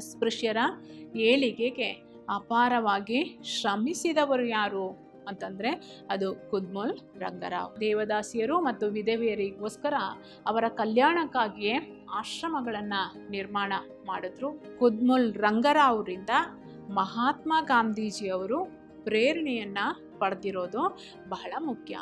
ಅಸ್ಪೃಶ್ಯರ ಏಳಿಗೆಗೆ ಅಪಾರವಾಗಿ ಶ್ರಮಿಸಿದವರು ಯಾರು ಅಂತಂದರೆ ಅದು ಕುದ್ಮುಲ್ ರಂಗರಾವ್ ದೇವದಾಸಿಯರು ಮತ್ತು ವಿಧವೆಯರಿಗೋಸ್ಕರ ಅವರ ಕಲ್ಯಾಣಕ್ಕಾಗಿಯೇ ಆಶ್ರಮಗಳನ್ನು ನಿರ್ಮಾಣ ಮಾಡಿದ್ರು ಕುದ್ಮುಲ್ ರಂಗರಾವ್ರಿಂದ ಮಹಾತ್ಮ ಗಾಂಧೀಜಿಯವರು ಪ್ರೇರಣೆಯನ್ನು ಪಡೆದಿರೋದು ಬಹಳ ಮುಖ್ಯ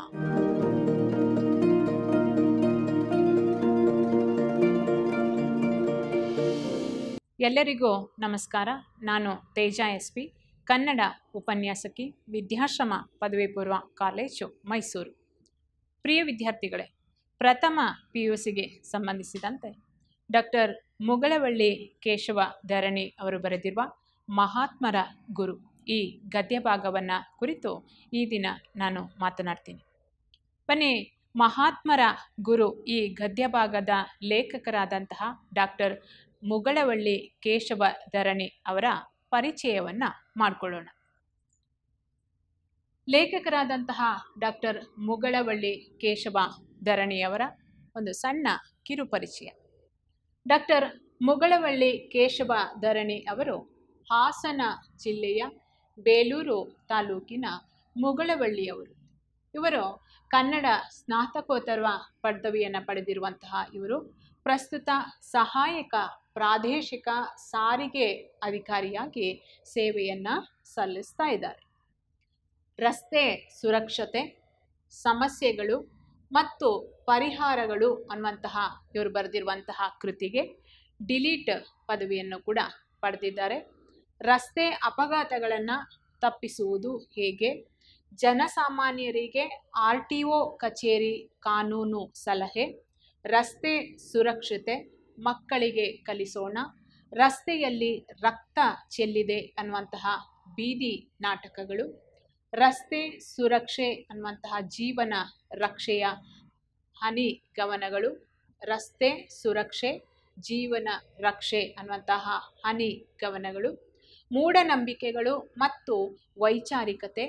ಎಲ್ಲರಿಗೂ ನಮಸ್ಕಾರ ನಾನು ತೇಜ ಎಸ್ ಪಿ ಕನ್ನಡ ಉಪನ್ಯಾಸಕಿ ವಿದ್ಯಾಶ್ರಮ ಪದವಿ ಪೂರ್ವ ಕಾಲೇಜು ಮೈಸೂರು ಪ್ರಿಯ ವಿದ್ಯಾರ್ಥಿಗಳೇ ಪ್ರಥಮ ಪಿ ಯು ಸಿಗೆ ಸಂಬಂಧಿಸಿದಂತೆ ಡಾಕ್ಟರ್ ಮುಗಳವಳ್ಳಿ ಕೇಶವ ಧರಣಿ ಅವರು ಬರೆದಿರುವ ಮಹಾತ್ಮರ ಗುರು ಈ ಗದ್ಯ ಭಾಗವನ್ನು ಕುರಿತು ಈ ದಿನ ನಾನು ಮಾತನಾಡ್ತೀನಿ ಬನ್ನಿ ಮಹಾತ್ಮರ ಗುರು ಈ ಗದ್ಯ ಭಾಗದ ಲೇಖಕರಾದಂತಹ ಡಾಕ್ಟರ್ ಮುಗಳವಳ್ಳಿ ಕೇಶವ ಧರಣಿ ಅವರ ಪರಿಚಯವನ್ನ ಮಾಡಿಕೊಳ್ಳೋಣ ಲೇಖಕರಾದಂತಹ ಡಾಕ್ಟರ್ ಮುಗಳವಳ್ಳಿ ಕೇಶವ ಧರಣಿಯವರ ಒಂದು ಸಣ್ಣ ಕಿರು ಪರಿಚಯ ಡಾಕ್ಟರ್ ಮುಗಳವಳ್ಳಿ ಕೇಶವ ಧರಣಿ ಅವರು ಹಾಸನ ಜಿಲ್ಲೆಯ ಬೇಲೂರು ತಾಲೂಕಿನ ಮುಗಳವಳ್ಳಿಯವರು ಇವರು ಕನ್ನಡ ಸ್ನಾತಕೋತ್ತರ ಪದವಿಯನ್ನು ಪಡೆದಿರುವಂತಹ ಇವರು ಪ್ರಸ್ತುತ ಸಹಾಯಕ ಪ್ರಾದೇಶಿಕ ಸಾರಿಗೆ ಅಧಿಕಾರಿಯಾಗಿ ಸೇವೆಯನ್ನು ಸಲ್ಲಿಸ್ತಾ ಇದ್ದಾರೆ ರಸ್ತೆ ಸುರಕ್ಷತೆ ಸಮಸ್ಯೆಗಳು ಮತ್ತು ಪರಿಹಾರಗಳು ಅನ್ನುವಂತಹ ಇವರು ಬರೆದಿರುವಂತಹ ಕೃತಿಗೆ ಡಿಲೀಟ್ ಪದವಿಯನ್ನು ಕೂಡ ಪಡೆದಿದ್ದಾರೆ ರಸ್ತೆ ಅಪಘಾತಗಳನ್ನು ತಪ್ಪಿಸುವುದು ಹೇಗೆ ಜನಸಾಮಾನ್ಯರಿಗೆ ಆರ್ ಟಿ ಒ ಕಚೇರಿ ಕಾನೂನು ಸಲಹೆ ರಸ್ತೆ ಸುರಕ್ಷತೆ ಮಕ್ಕಳಿಗೆ ಕಲಿಸೋಣ ರಸ್ತೆಯಲ್ಲಿ ರಕ್ತ ಚೆಲ್ಲಿದೆ ಅನ್ನುವಂತಹ ಬೀದಿ ನಾಟಕಗಳು ರಸ್ತೆ ಸುರಕ್ಷೆ ಅನ್ನುವಂತಹ ಜೀವನ ರಕ್ಷೆಯ ಹನಿ ಗಮನಗಳು ರಸ್ತೆ ಸುರಕ್ಷೆ ಜೀವನ ರಕ್ಷೆ ಅನ್ನುವಂತಹ ಹನಿ ಗಮನಗಳು ಮೂಢನಂಬಿಕೆಗಳು ಮತ್ತು ವೈಚಾರಿಕತೆ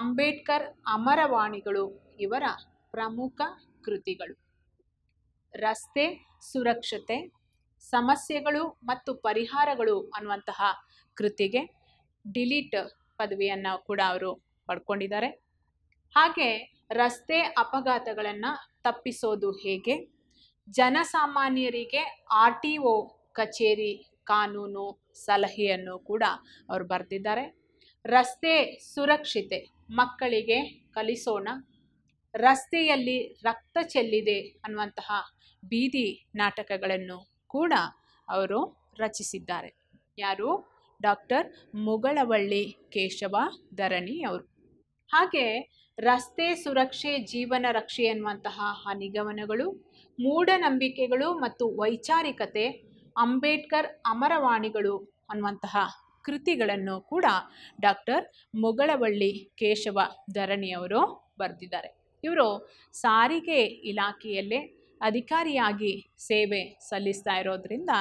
ಅಂಬೇಡ್ಕರ್ ಅಮರವಾಣಿಗಳು ಇವರ ಪ್ರಮುಖ ಕೃತಿಗಳು ರಸ್ತೆ ಸುರಕ್ಷತೆ ಸಮಸ್ಯೆಗಳು ಮತ್ತು ಪರಿಹಾರಗಳು ಅನ್ನುವಂತಹ ಕೃತಿಗೆ ಡಿಲೀಟ್ ಪದವಿಯನ್ನು ಕೂಡ ಅವರು ಪಡ್ಕೊಂಡಿದ್ದಾರೆ ಹಾಗೆ ರಸ್ತೆ ಅಪಘಾತಗಳನ್ನು ತಪ್ಪಿಸೋದು ಹೇಗೆ ಜನಸಾಮಾನ್ಯರಿಗೆ ಆರ್ ಟಿ ಒ ಕಚೇರಿ ಕಾನೂನು ಸಲಹೆಯನ್ನು ಕೂಡ ಅವರು ಬರೆದಿದ್ದಾರೆ ರಸ್ತೆ ಸುರಕ್ಷತೆ ಮಕ್ಕಳಿಗೆ ಕಲಿಸೋಣ ರಸ್ತೆಯಲ್ಲಿ ರಕ್ತ ಚೆಲ್ಲಿದೆ ಅನ್ನುವಂತಹ ಬೀದಿ ನಾಟಕಗಳನ್ನು ಕೂಡ ಅವರು ರಚಿಸಿದ್ದಾರೆ ಯಾರು ಡಾಕ್ಟರ್ ಮುಗಳವಳ್ಳಿ ಕೇಶವ ಧರಣಿ ಅವರು ಹಾಗೆ ರಸ್ತೆ ಸುರಕ್ಷೆ ಜೀವನ ರಕ್ಷೆ ಎನ್ನುವಂತಹ ಆ ನಿಗಮನಗಳು ಮೂಢನಂಬಿಕೆಗಳು ಮತ್ತು ವೈಚಾರಿಕತೆ ಅಂಬೇಡ್ಕರ್ ಅಮರವಾಣಿಗಳು ಅನ್ನುವಂತಹ ಕೃತಿಗಳನ್ನು ಕೂಡ ಡಾಕ್ಟರ್ ಮೊಗಳವಳ್ಳಿ ಕೇಶವ ಧರಣಿಯವರು ಬರೆದಿದ್ದಾರೆ ಇವರು ಸಾರಿಗೆ ಇಲಾಖೆಯಲ್ಲೇ ಅಧಿಕಾರಿಯಾಗಿ ಸೇವೆ ಸಲ್ಲಿಸ್ತಾ ಇರೋದ್ರಿಂದ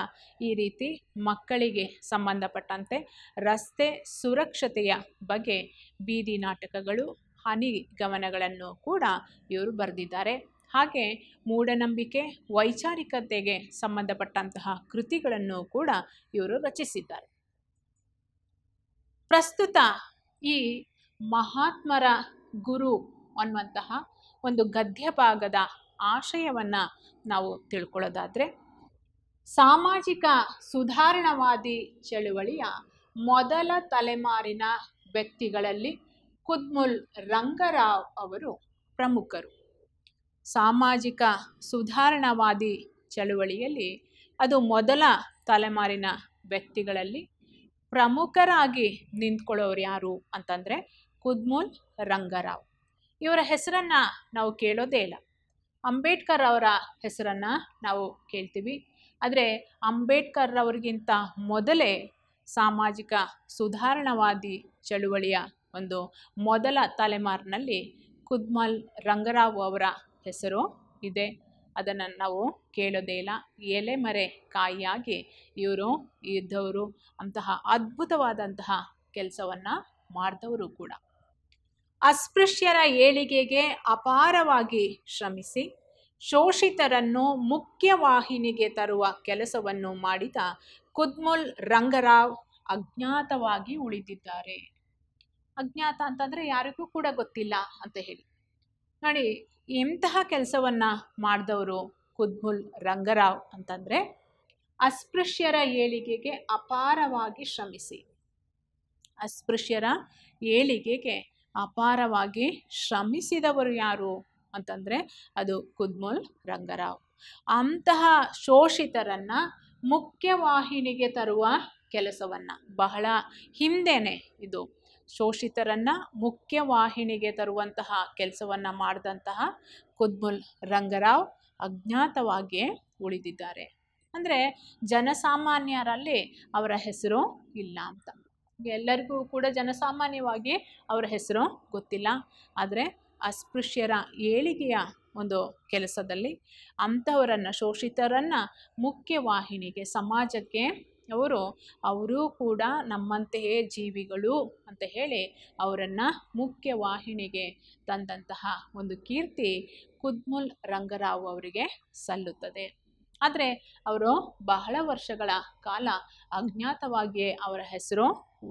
ಈ ರೀತಿ ಮಕ್ಕಳಿಗೆ ಸಂಬಂಧಪಟ್ಟಂತೆ ರಸ್ತೆ ಸುರಕ್ಷತೆಯ ಬಗ್ಗೆ ಬೀದಿ ನಾಟಕಗಳು ಹನಿ ಗಮನಗಳನ್ನು ಕೂಡ ಇವರು ಬರೆದಿದ್ದಾರೆ ಹಾಗೆ ಮೂಢನಂಬಿಕೆ ವೈಚಾರಿಕತೆಗೆ ಸಂಬಂಧಪಟ್ಟಂತಹ ಕೃತಿಗಳನ್ನು ಕೂಡ ಇವರು ರಚಿಸಿದ್ದಾರೆ ಪ್ರಸ್ತುತ ಈ ಮಹಾತ್ಮರ ಗುರು ಅನ್ನುವಂತಹ ಒಂದು ಗದ್ಯಭಾಗದ ಆಶಯವನ್ನು ನಾವು ತಿಳ್ಕೊಳ್ಳೋದಾದರೆ ಸಾಮಾಜಿಕ ಸುಧಾರಣವಾದಿ ಚಳುವಳಿಯ ಮೊದಲ ತಲೆಮಾರಿನ ವ್ಯಕ್ತಿಗಳಲ್ಲಿ ಕುದ್ಮುಲ್ ರಂಗರಾವ್ ಅವರು ಪ್ರಮುಖರು ಸಾಮಾಜಿಕ ಸುಧಾರಣವಾದಿ ಚಳುವಳಿಯಲ್ಲಿ ಅದು ಮೊದಲ ತಲೆಮಾರಿನ ವ್ಯಕ್ತಿಗಳಲ್ಲಿ ಪ್ರಮುಖರಾಗಿ ನಿಂತ್ಕೊಳ್ಳೋರು ಯಾರು ಅಂತಂದರೆ ಕುದ್ಮುಲ್ ರಂಗರಾವ್ ಇವರ ಹೆಸರನ್ನು ನಾವು ಕೇಳೋದೇ ಇಲ್ಲ ಅಂಬೇಡ್ಕರ್ ಅವರ ಹೆಸರನ್ನು ನಾವು ಕೇಳ್ತೀವಿ ಆದರೆ ಅಂಬೇಡ್ಕರ್ ಅವರಿಗಿಂತ ಮೊದಲೇ ಸಾಮಾಜಿಕ ಸುಧಾರಣವಾದಿ ಚಳುವಳಿಯ ಒಂದು ಮೊದಲ ತಲೆಮಾರಿನಲ್ಲಿ ಕುದ್ಮಲ್ ರಂಗರಾವ್ ಅವರ ಹೆಸರು ಇದೆ ಅದನ್ನು ನಾವು ಕೇಳೋದೇ ಇಲ್ಲ ಎಲೆಮರೆ ಕಾಯಿಯಾಗಿ ಇವರು ಇದ್ದವರು ಅಂತಹ ಅದ್ಭುತವಾದಂತಹ ಕೆಲಸವನ್ನು ಮಾಡಿದವರು ಕೂಡ ಅಸ್ಪೃಶ್ಯರ ಏಳಿಗೆಗೆ ಅಪಾರವಾಗಿ ಶ್ರಮಿಸಿ ಶೋಷಿತರನ್ನು ಮುಖ್ಯವಾಹಿನಿಗೆ ತರುವ ಕೆಲಸವನ್ನು ಮಾಡಿದ ಕುದ್ಮುಲ್ ರಂಗರಾವ್ ಅಜ್ಞಾತವಾಗಿ ಉಳಿದಿದ್ದಾರೆ ಅಜ್ಞಾತ ಅಂತಂದರೆ ಯಾರಿಗೂ ಕೂಡ ಗೊತ್ತಿಲ್ಲ ಅಂತ ಹೇಳಿ ನೋಡಿ ಎಂತಹ ಕೆಲಸವನ್ನು ಮಾಡಿದವರು ಕುದ್ಮುಲ್ ರಂಗರಾವ್ ಅಂತಂದರೆ ಅಸ್ಪೃಶ್ಯರ ಏಳಿಗೆಗೆ ಅಪಾರವಾಗಿ ಶ್ರಮಿಸಿ ಅಸ್ಪೃಶ್ಯರ ಏಳಿಗೆಗೆ ಅಪಾರವಾಗಿ ಶ್ರಮಿಸಿದವರು ಯಾರು ಅಂತಂದರೆ ಅದು ಕುದ್ಮುಲ್ ರಂಗರಾವ್ ಅಂತಹ ಶೋಷಿತರನ್ನು ಮುಖ್ಯವಾಹಿನಿಗೆ ತರುವ ಕೆಲಸವನ್ನು ಬಹಳ ಹಿಂದೆನೆ ಇದು ಶೋಷಿತರನ್ನು ಮುಖ್ಯವಾಹಿನಿಗೆ ತರುವಂತಹ ಕೆಲಸವನ್ನು ಮಾಡಿದಂತಹ ಕುದ್ಮುಲ್ ರಂಗರಾವ್ ಅಜ್ಞಾತವಾಗಿಯೇ ಉಳಿದಿದ್ದಾರೆ ಅಂದರೆ ಜನಸಾಮಾನ್ಯರಲ್ಲಿ ಅವರ ಹೆಸರು ಇಲ್ಲ ಅಂತ ಎಲ್ಲರಿಗೂ ಕೂಡ ಜನಸಾಮಾನ್ಯವಾಗಿ ಅವರ ಹೆಸರು ಗೊತ್ತಿಲ್ಲ ಆದರೆ ಅಸ್ಪೃಶ್ಯರ ಏಳಿಗೆಯ ಒಂದು ಕೆಲಸದಲ್ಲಿ ಅಂಥವರನ್ನು ಶೋಷಿತರನ್ನು ಮುಖ್ಯವಾಹಿನಿಗೆ ಸಮಾಜಕ್ಕೆ ಅವರು ಅವರೂ ಕೂಡ ನಮ್ಮಂತೆಯೇ ಜೀವಿಗಳು ಅಂತ ಹೇಳಿ ಅವರನ್ನು ಮುಖ್ಯವಾಹಿನಿಗೆ ತಂದಂತಹ ಒಂದು ಕೀರ್ತಿ ಕುದ್ಮುಲ್ ರಂಗರಾವ್ ಅವರಿಗೆ ಸಲ್ಲುತ್ತದೆ ಆದರೆ ಅವರು ಬಹಳ ವರ್ಷಗಳ ಕಾಲ ಅಜ್ಞಾತವಾಗಿಯೇ ಅವರ ಹೆಸರು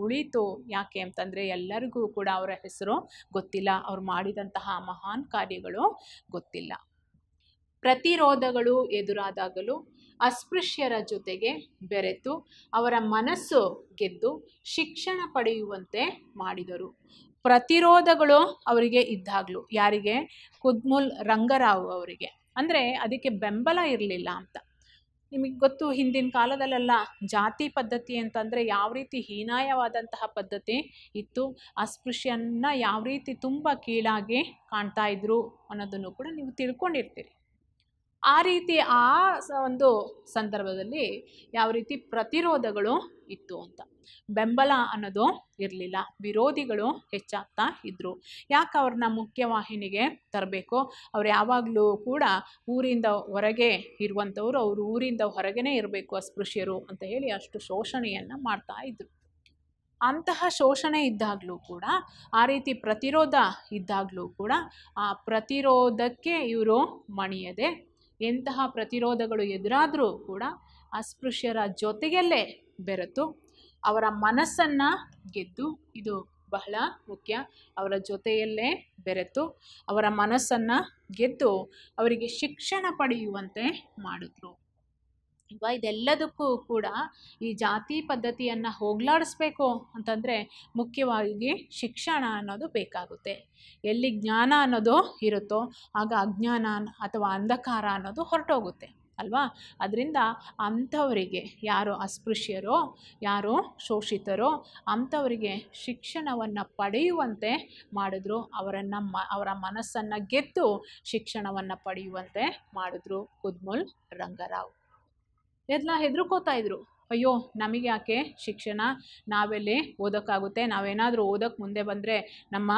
ಉಳಿತು ಯಾಕೆ ಅಂತಂದರೆ ಎಲ್ಲರಿಗೂ ಕೂಡ ಅವರ ಹೆಸರು ಗೊತ್ತಿಲ್ಲ ಅವರು ಮಾಡಿದಂತಹ ಮಹಾನ್ ಕಾರ್ಯಗಳು ಗೊತ್ತಿಲ್ಲ ಪ್ರತಿರೋಧಗಳು ಎದುರಾದಾಗಲೂ ಅಸ್ಪೃಶ್ಯರ ಜೊತೆಗೆ ಬೆರೆತು ಅವರ ಮನಸ್ಸು ಗೆದ್ದು ಶಿಕ್ಷಣ ಪಡೆಯುವಂತೆ ಮಾಡಿದರು ಪ್ರತಿರೋಧಗಳು ಅವರಿಗೆ ಇದ್ದಾಗಲೂ ಯಾರಿಗೆ ಕುದ್ಮುಲ್ ರಂಗರಾವ್ ಅವರಿಗೆ ಅಂದರೆ ಅದಕ್ಕೆ ಬೆಂಬಲ ಇರಲಿಲ್ಲ ಅಂತ ನಿಮಗೆ ಗೊತ್ತು ಹಿಂದಿನ ಕಾಲದಲ್ಲೆಲ್ಲ ಜಾತಿ ಪದ್ಧತಿ ಅಂತಂದರೆ ಯಾವ ರೀತಿ ಹೀನಾಯವಾದಂತಹ ಪದ್ಧತಿ ಇತ್ತು ಅಸ್ಪೃಶ್ಯನ ಯಾವ ರೀತಿ ತುಂಬ ಕೀಳಾಗಿ ಕಾಣ್ತಾ ಇದ್ರು ಅನ್ನೋದನ್ನು ಕೂಡ ನೀವು ತಿಳ್ಕೊಂಡಿರ್ತೀರಿ ಆ ರೀತಿ ಆ ಒಂದು ಸಂದರ್ಭದಲ್ಲಿ ಯಾವ ರೀತಿ ಪ್ರತಿರೋಧಗಳು ಇತ್ತು ಅಂತ ಬೆಂಬಲ ಅನ್ನೋದು ಇರಲಿಲ್ಲ ವಿರೋಧಿಗಳು ಹೆಚ್ಚಾಗ್ತಾ ಇದ್ದರು ಯಾಕೆ ಅವ್ರನ್ನ ಮುಖ್ಯವಾಹಿನಿಗೆ ತರಬೇಕು ಅವ್ರು ಯಾವಾಗಲೂ ಕೂಡ ಊರಿಂದ ಹೊರಗೆ ಇರುವಂಥವ್ರು ಅವರು ಊರಿಂದ ಹೊರಗೇ ಇರಬೇಕು ಅಸ್ಪೃಶ್ಯರು ಅಂತ ಹೇಳಿ ಅಷ್ಟು ಶೋಷಣೆಯನ್ನು ಮಾಡ್ತಾ ಇದ್ದರು ಅಂತಹ ಶೋಷಣೆ ಇದ್ದಾಗಲೂ ಕೂಡ ಆ ರೀತಿ ಪ್ರತಿರೋಧ ಇದ್ದಾಗಲೂ ಕೂಡ ಆ ಪ್ರತಿರೋಧಕ್ಕೆ ಇವರು ಮಣಿಯದೆ ಎಂತಹ ಪ್ರತಿರೋಧಗಳು ಎದುರಾದರೂ ಕೂಡ ಅಸ್ಪೃಶ್ಯರ ಜೊತೆಯಲ್ಲೇ ಬೆರೆತು ಅವರ ಮನಸ್ಸನ್ನು ಗೆದ್ದು ಇದು ಬಹಳ ಮುಖ್ಯ ಅವರ ಜೊತೆಯಲ್ಲೇ ಬೆರೆತು ಅವರ ಮನಸ್ಸನ್ನು ಗೆದ್ದು ಅವರಿಗೆ ಶಿಕ್ಷಣ ಪಡೆಯುವಂತೆ ಮಾಡಿದ್ರು ಇವಾಗ ಇದೆಲ್ಲದಕ್ಕೂ ಕೂಡ ಈ ಜಾತಿ ಪದ್ಧತಿಯನ್ನು ಹೋಗ್ಲಾಡಿಸ್ಬೇಕು ಅಂತಂದರೆ ಮುಖ್ಯವಾಗಿ ಶಿಕ್ಷಣ ಅನ್ನೋದು ಬೇಕಾಗುತ್ತೆ ಎಲ್ಲಿ ಜ್ಞಾನ ಅನ್ನೋದು ಇರುತ್ತೋ ಆಗ ಅಜ್ಞಾನ ಅಥವಾ ಅಂಧಕಾರ ಅನ್ನೋದು ಹೊರಟೋಗುತ್ತೆ ಅಲ್ವಾ ಅದರಿಂದ ಅಂಥವರಿಗೆ ಯಾರು ಅಸ್ಪೃಶ್ಯರೋ ಯಾರು ಶೋಷಿತರೋ ಅಂಥವರಿಗೆ ಶಿಕ್ಷಣವನ್ನು ಪಡೆಯುವಂತೆ ಮಾಡಿದ್ರು ಅವರನ್ನು ಮ ಅವರ ಮನಸ್ಸನ್ನು ಗೆದ್ದು ಶಿಕ್ಷಣವನ್ನು ಪಡೆಯುವಂತೆ ಮಾಡಿದ್ರು ಕುದ್ಮುಲ್ ರಂಗರಾವ್ ಎಲ್ಲ ಹೆದರ್ಕೋತಾ ಇದ್ದರು ಅಯ್ಯೋ ನಮಗೆ ಯಾಕೆ ಶಿಕ್ಷಣ ನಾವೆಲ್ಲಿ ಓದೋಕ್ಕಾಗುತ್ತೆ ನಾವೇನಾದರೂ ಓದೋಕ್ಕೆ ಮುಂದೆ ಬಂದರೆ ನಮ್ಮ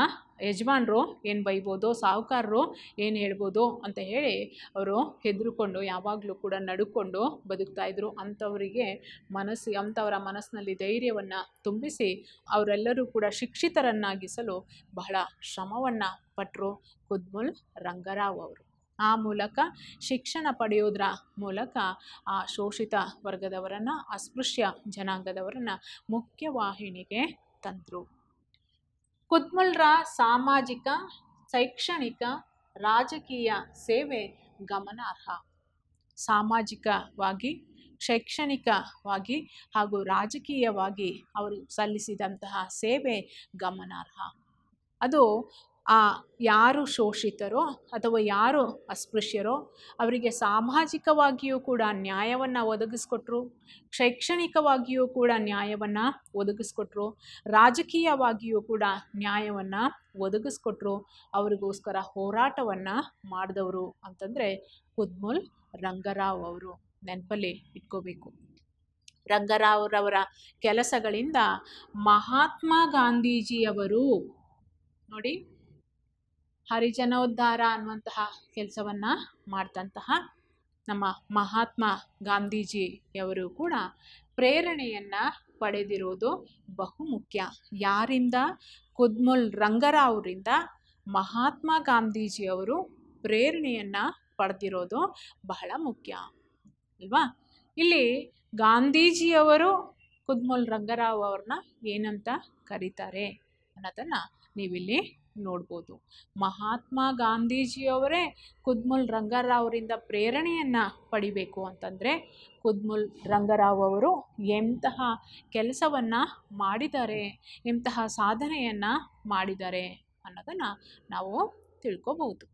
ಯಜಮಾನರು ಏನು ಬೈಬೋದು ಸಾಹುಕಾರರು ಏನು ಹೇಳ್ಬೋದು ಅಂತ ಹೇಳಿ ಅವರು ಹೆದ್ರಿಕೊಂಡು ಯಾವಾಗಲೂ ಕೂಡ ನಡ್ಕೊಂಡು ಬದುಕ್ತಾಯಿದ್ರು ಅಂಥವರಿಗೆ ಮನಸ್ಸು ಅಂಥವರ ಮನಸ್ಸಿನಲ್ಲಿ ಧೈರ್ಯವನ್ನು ತುಂಬಿಸಿ ಅವರೆಲ್ಲರೂ ಕೂಡ ಶಿಕ್ಷಿತರನ್ನಾಗಿಸಲು ಬಹಳ ಶ್ರಮವನ್ನು ಪಟ್ಟರು ಕುದ್ಮುಲ್ ರಂಗರಾವ್ ಅವರು ಆ ಮೂಲಕ ಶಿಕ್ಷಣ ಪಡೆಯೋದ್ರ ಮೂಲಕ ಆ ಶೋಷಿತ ವರ್ಗದವರನ್ನು ಅಸ್ಪೃಶ್ಯ ಜನಾಂಗದವರನ್ನು ಮುಖ್ಯವಾಹಿನಿಗೆ ತಂದರು ಕುದ್ಮುಲ್ರ ಸಾಮಾಜಿಕ ಶೈಕ್ಷಣಿಕ ರಾಜಕೀಯ ಸೇವೆ ಗಮನಾರ್ಹ ಸಾಮಾಜಿಕವಾಗಿ ಶೈಕ್ಷಣಿಕವಾಗಿ ಹಾಗೂ ರಾಜಕೀಯವಾಗಿ ಅವರು ಸಲ್ಲಿಸಿದಂತಹ ಸೇವೆ ಗಮನಾರ್ಹ ಅದು ಆ ಯಾರು ಶೋಷಿತರೋ ಅಥವಾ ಯಾರು ಅಸ್ಪೃಶ್ಯರೋ ಅವರಿಗೆ ಸಾಮಾಜಿಕವಾಗಿಯೂ ಕೂಡ ನ್ಯಾಯವನ್ನು ಒದಗಿಸ್ಕೊಟ್ರು ಶೈಕ್ಷಣಿಕವಾಗಿಯೂ ಕೂಡ ನ್ಯಾಯವನ್ನು ಒದಗಿಸ್ಕೊಟ್ರು ರಾಜಕೀಯವಾಗಿಯೂ ಕೂಡ ನ್ಯಾಯವನ್ನು ಒದಗಿಸ್ಕೊಟ್ರು ಅವರಿಗೋಸ್ಕರ ಹೋರಾಟವನ್ನು ಮಾಡಿದವರು ಅಂತಂದರೆ ಕುದ್ಮುಲ್ ರಂಗರಾವ್ ಅವರು ನೆನಪಲ್ಲಿ ಇಟ್ಕೋಬೇಕು ರಂಗರಾವ್ರವರ ಕೆಲಸಗಳಿಂದ ಮಹಾತ್ಮ ಗಾಂಧೀಜಿಯವರು ನೋಡಿ ಹರಿಜನೋದ್ಧಾರ ಅನ್ನುವಂತಹ ಕೆಲಸವನ್ನು ಮಾಡಿದಂತಹ ನಮ್ಮ ಮಹಾತ್ಮ ಗಾಂಧೀಜಿಯವರು ಕೂಡ ಪ್ರೇರಣೆಯನ್ನು ಪಡೆದಿರೋದು ಬಹುಮುಖ್ಯ ಯಾರಿಂದ ಕುದ್ಮುಲ್ ರಂಗರಾವ್ರಿಂದ ಮಹಾತ್ಮ ಗಾಂಧೀಜಿಯವರು ಪ್ರೇರಣೆಯನ್ನು ಪಡೆದಿರೋದು ಬಹಳ ಮುಖ್ಯ ಅಲ್ವಾ ಇಲ್ಲಿ ಗಾಂಧೀಜಿಯವರು ಕುದ್ಮುಲ್ ರಂಗರಾವ್ ಅವ್ರನ್ನ ಏನಂತ ಕರೀತಾರೆ ಅನ್ನೋದನ್ನು ನೀವಿಲ್ಲಿ ನೋಡ್ಬೋದು ಮಹಾತ್ಮ ಗಾಂಧೀಜಿಯವರೇ ಕುದ್ಮುಲ್ ರಂಗರಾವ್ರಿಂದ ಪ್ರೇರಣೆಯನ್ನು ಪಡಿಬೇಕು ಅಂತಂದರೆ ಕುದ್ಮುಲ್ ರಂಗರಾವ್ ಅವರು ಎಂತಹ ಕೆಲಸವನ್ನು ಮಾಡಿದ್ದಾರೆ ಎಂತಹ ಸಾಧನೆಯನ್ನು ಮಾಡಿದ್ದಾರೆ ಅನ್ನೋದನ್ನು ನಾವು ತಿಳ್ಕೋಬಹುದು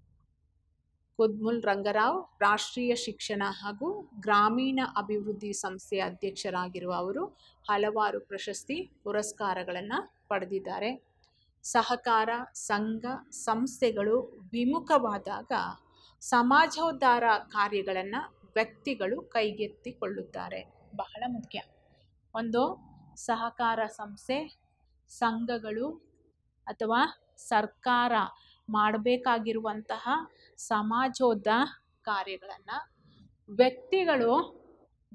ಕುದ್ಮುಲ್ ರಂಗರಾವ್ ರಾಷ್ಟ್ರೀಯ ಶಿಕ್ಷಣ ಹಾಗೂ ಗ್ರಾಮೀಣ ಅಭಿವೃದ್ಧಿ ಸಂಸ್ಥೆಯ ಅಧ್ಯಕ್ಷರಾಗಿರುವ ಅವರು ಹಲವಾರು ಪ್ರಶಸ್ತಿ ಪುರಸ್ಕಾರಗಳನ್ನು ಪಡೆದಿದ್ದಾರೆ ಸಹಕಾರ ಸಂಘ ಸಂಸ್ಥೆಗಳು ವಿಮುಖವಾದಾಗ ಸಮಾಜೋದ್ಧಾರ ಕಾರ್ಯಗಳನ್ನು ವ್ಯಕ್ತಿಗಳು ಕೈಗೆತ್ತಿಕೊಳ್ಳುತ್ತಾರೆ ಬಹಳ ಮುಖ್ಯ ಒಂದು ಸಹಕಾರ ಸಂಸ್ಥೆ ಸಂಘಗಳು ಅಥವಾ ಸರ್ಕಾರ ಮಾಡಬೇಕಾಗಿರುವಂತಹ ಸಮಾಜೋದ್ಧ ಕಾರ್ಯಗಳನ್ನು ವ್ಯಕ್ತಿಗಳು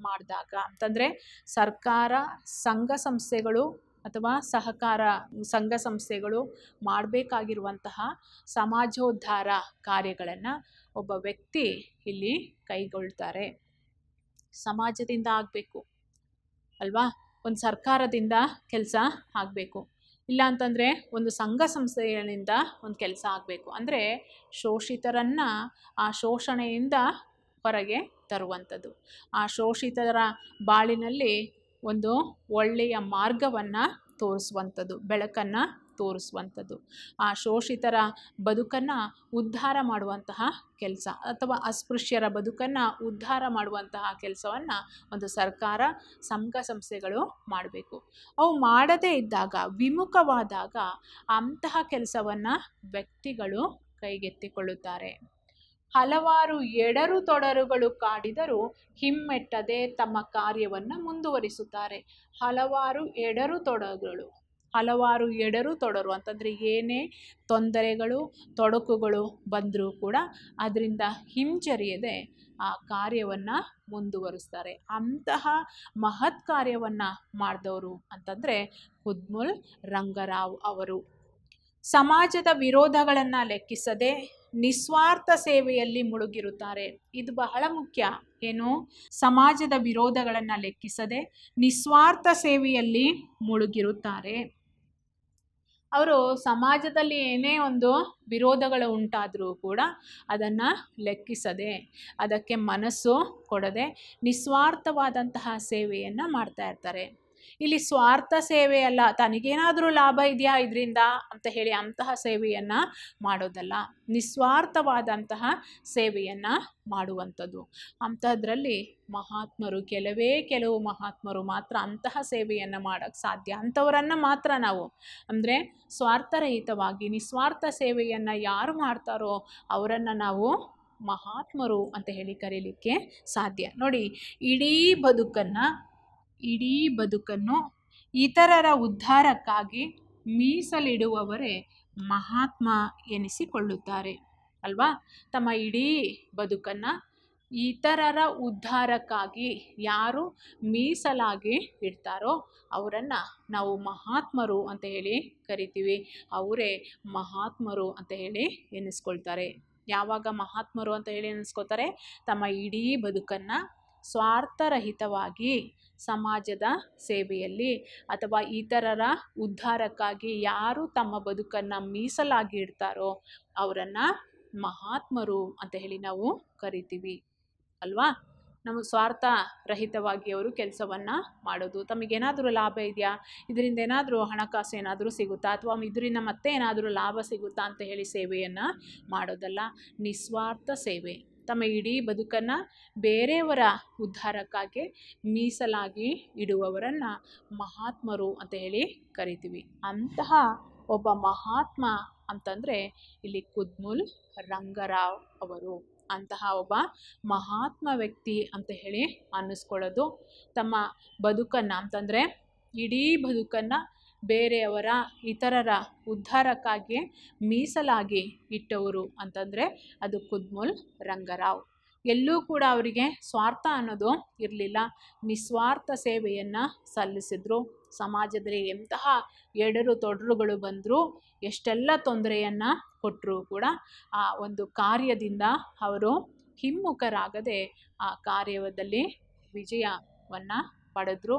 ಮಾಡಿದಾಗ ಅಂತಂದರೆ ಸರ್ಕಾರ ಸಂಘ ಸಂಸ್ಥೆಗಳು ಅಥವಾ ಸಹಕಾರ ಸಂಘ ಸಂಸ್ಥೆಗಳು ಮಾಡಬೇಕಾಗಿರುವಂತಹ ಸಮಾಜೋದ್ಧಾರ ಕಾರ್ಯಗಳನ್ನು ಒಬ್ಬ ವ್ಯಕ್ತಿ ಇಲ್ಲಿ ಕೈಗೊಳ್ತಾರೆ ಸಮಾಜದಿಂದ ಆಗಬೇಕು ಅಲ್ವಾ ಒಂದು ಸರ್ಕಾರದಿಂದ ಕೆಲಸ ಆಗಬೇಕು ಇಲ್ಲ ಒಂದು ಸಂಘ ಸಂಸ್ಥೆಗಳಿಂದ ಒಂದು ಕೆಲಸ ಆಗಬೇಕು ಅಂದರೆ ಶೋಷಿತರನ್ನು ಆ ಶೋಷಣೆಯಿಂದ ಹೊರಗೆ ತರುವಂಥದ್ದು ಆ ಶೋಷಿತರ ಬಾಳಿನಲ್ಲಿ ಒಂದು ಒಳ್ಳೆಯ ಮಾರ್ಗವನ್ನು ತೋರಿಸುವಂಥದ್ದು ಬೆಳಕನ್ನು ತೋರಿಸುವಂಥದ್ದು ಆ ಶೋಷಿತರ ಬದುಕನ್ನು ಉದ್ಧಾರ ಮಾಡುವಂತಹ ಕೆಲಸ ಅಥವಾ ಅಸ್ಪೃಶ್ಯರ ಬದುಕನ್ನು ಉದ್ಧಾರ ಮಾಡುವಂತಹ ಕೆಲಸವನ್ನು ಒಂದು ಸರ್ಕಾರ ಸಂಘ ಸಂಸ್ಥೆಗಳು ಮಾಡಬೇಕು ಅವು ಮಾಡದೇ ಇದ್ದಾಗ ವಿಮುಖವಾದಾಗ ಅಂತಹ ಕೆಲಸವನ್ನು ವ್ಯಕ್ತಿಗಳು ಕೈಗೆತ್ತಿಕೊಳ್ಳುತ್ತಾರೆ ಹಲವಾರು ಎಡರು ತೊಡರುಗಳು ಕಾಡಿದರೂ ಹಿಮ್ಮೆಟ್ಟದೆ ತಮ್ಮ ಕಾರ್ಯವನ್ನು ಮುಂದುವರಿಸುತ್ತಾರೆ ಹಲವಾರು ಎಡರು ತೊಡರುಗಳು ಹಲವಾರು ಎಡರು ತೊಡರು ಅಂತಂದರೆ ಏನೇ ತೊಂದರೆಗಳು ತೊಡಕುಗಳು ಬಂದರೂ ಕೂಡ ಅದರಿಂದ ಹಿಂಜರಿಯದೆ ಆ ಕಾರ್ಯವನ್ನು ಮುಂದುವರಿಸ್ತಾರೆ ಅಂತಹ ಮಹತ್ ಕಾರ್ಯವನ್ನು ಮಾಡಿದವರು ಅಂತಂದರೆ ಕುದ್ಮುಲ್ ರಂಗರಾವ್ ಅವರು ಸಮಾಜದ ವಿರೋಧಗಳನ್ನು ಲೆಕ್ಕಿಸದೆ ನಿಸ್ವಾರ್ಥ ಸೇವೆಯಲ್ಲಿ ಮುಳುಗಿರುತ್ತಾರೆ ಇದು ಬಹಳ ಮುಖ್ಯ ಏನು ಸಮಾಜದ ವಿರೋಧಗಳನ್ನು ಲೆಕ್ಕಿಸದೆ ನಿಸ್ವಾರ್ಥ ಸೇವೆಯಲ್ಲಿ ಮುಳುಗಿರುತ್ತಾರೆ ಅವರು ಸಮಾಜದಲ್ಲಿ ಏನೇ ಒಂದು ವಿರೋಧಗಳು ಉಂಟಾದರೂ ಕೂಡ ಅದನ್ನು ಲೆಕ್ಕಿಸದೆ ಅದಕ್ಕೆ ಮನಸ್ಸು ಕೊಡದೆ ನಿಸ್ವಾರ್ಥವಾದಂತಹ ಸೇವೆಯನ್ನು ಮಾಡ್ತಾ ಇರ್ತಾರೆ ಇಲ್ಲಿ ಸ್ವಾರ್ಥ ಸೇವೆ ಅಲ್ಲ ತನಗೇನಾದರೂ ಲಾಭ ಇದೆಯಾ ಇದರಿಂದ ಅಂತ ಹೇಳಿ ಅಂತಹ ಸೇವೆಯನ್ನು ಮಾಡೋದಲ್ಲ ನಿಸ್ವಾರ್ಥವಾದಂತಹ ಸೇವೆಯನ್ನು ಮಾಡುವಂಥದ್ದು ಅಂಥದ್ರಲ್ಲಿ ಮಹಾತ್ಮರು ಕೆಲವೇ ಕೆಲವು ಮಹಾತ್ಮರು ಮಾತ್ರ ಅಂತಹ ಸೇವೆಯನ್ನು ಮಾಡೋಕ್ಕೆ ಸಾಧ್ಯ ಅಂಥವರನ್ನು ಮಾತ್ರ ನಾವು ಅಂದರೆ ಸ್ವಾರ್ಥರಹಿತವಾಗಿ ನಿಸ್ವಾರ್ಥ ಸೇವೆಯನ್ನು ಯಾರು ಮಾಡ್ತಾರೋ ಅವರನ್ನು ನಾವು ಮಹಾತ್ಮರು ಅಂತ ಹೇಳಿ ಕರೀಲಿಕ್ಕೆ ಸಾಧ್ಯ ನೋಡಿ ಇಡೀ ಬದುಕನ್ನು ಇಡೀ ಬದುಕನ್ನು ಇತರರ ಉದ್ಧಾರಕ್ಕಾಗಿ ಮೀಸಲಿಡುವವರೇ ಮಹಾತ್ಮ ಎನಿಸಿಕೊಳ್ಳುತ್ತಾರೆ ಅಲ್ವಾ ತಮ್ಮ ಇಡೀ ಬದುಕನ್ನು ಇತರರ ಉದ್ಧಾರಕ್ಕಾಗಿ ಯಾರು ಮೀಸಲಾಗಿ ಇಡ್ತಾರೋ ಅವರನ್ನು ನಾವು ಮಹಾತ್ಮರು ಅಂತ ಹೇಳಿ ಕರಿತೀವಿ ಅವರೇ ಮಹಾತ್ಮರು ಅಂತ ಹೇಳಿ ಎನಿಸ್ಕೊಳ್ತಾರೆ ಯಾವಾಗ ಮಹಾತ್ಮರು ಅಂತ ಹೇಳಿ ಎನಿಸ್ಕೊತಾರೆ ತಮ್ಮ ಇಡೀ ಬದುಕನ್ನು ಸ್ವಾರ್ಥರಹಿತವಾಗಿ ಸಮಾಜದ ಸೇವೆಯಲ್ಲಿ ಅಥವಾ ಇತರರ ಉದ್ಧಾರಕ್ಕಾಗಿ ಯಾರು ತಮ್ಮ ಬದುಕನ್ನು ಮೀಸಲಾಗಿ ಇಡ್ತಾರೋ ಅವರನ್ನು ಮಹಾತ್ಮರು ಅಂತ ಹೇಳಿ ನಾವು ಕರಿತೀವಿ ಅಲ್ವಾ ನಮ್ಮ ಸ್ವಾರ್ಥ ರಹಿತವಾಗಿ ಅವರು ಕೆಲಸವನ್ನು ಮಾಡೋದು ತಮಗೇನಾದರೂ ಲಾಭ ಇದೆಯಾ ಇದರಿಂದ ಏನಾದರೂ ಹಣಕಾಸು ಏನಾದರೂ ಸಿಗುತ್ತಾ ಅಥವಾ ಇದರಿಂದ ಮತ್ತೆ ಏನಾದರೂ ಲಾಭ ಸಿಗುತ್ತಾ ಅಂತ ಹೇಳಿ ಸೇವೆಯನ್ನು ಮಾಡೋದಲ್ಲ ನಿಸ್ವಾರ್ಥ ಸೇವೆ ತಮ್ಮ ಇಡೀ ಬದುಕನ್ನು ಬೇರೆಯವರ ಉದ್ಧಾರಕ್ಕಾಗಿ ಮೀಸಲಾಗಿ ಇಡುವವರನ್ನು ಮಹಾತ್ಮರು ಅಂತ ಹೇಳಿ ಕರಿತೀವಿ ಅಂತಹ ಒಬ್ಬ ಮಹಾತ್ಮ ಅಂತಂದರೆ ಇಲ್ಲಿ ಕುದ್ಮುಲ್ ರಂಗರಾವ್ ಅವರು ಅಂತಹ ಒಬ್ಬ ಮಹಾತ್ಮ ವ್ಯಕ್ತಿ ಅಂತ ಹೇಳಿ ಅನ್ನಿಸ್ಕೊಳ್ಳೋದು ತಮ್ಮ ಬದುಕನ್ನು ಅಂತಂದರೆ ಇಡೀ ಬದುಕನ್ನು ಬೇರೆಯವರ ಇತರರ ಉದ್ಧಾರಕ್ಕಾಗಿ ಮೀಸಲಾಗಿ ಇಟ್ಟವರು ಅಂತಂದರೆ ಅದು ಕುದ್ಮುಲ್ ರಂಗರಾವ್ ಎಲ್ಲೂ ಕೂಡ ಅವರಿಗೆ ಸ್ವಾರ್ಥ ಅನ್ನೋದು ಇರಲಿಲ್ಲ ನಿಸ್ವಾರ್ಥ ಸೇವೆಯನ್ನು ಸಲ್ಲಿಸಿದ್ರು ಸಮಾಜದಲ್ಲಿ ಎಂತಹ ಎಡರು ತೊಡರುಗಳು ಬಂದರೂ ಎಷ್ಟೆಲ್ಲ ತೊಂದರೆಯನ್ನು ಕೊಟ್ಟರೂ ಕೂಡ ಆ ಒಂದು ಕಾರ್ಯದಿಂದ ಅವರು ಹಿಮ್ಮುಖರಾಗದೆ ಆ ಕಾರ್ಯದಲ್ಲಿ ವಿಜಯವನ್ನು ಪಡೆದ್ರು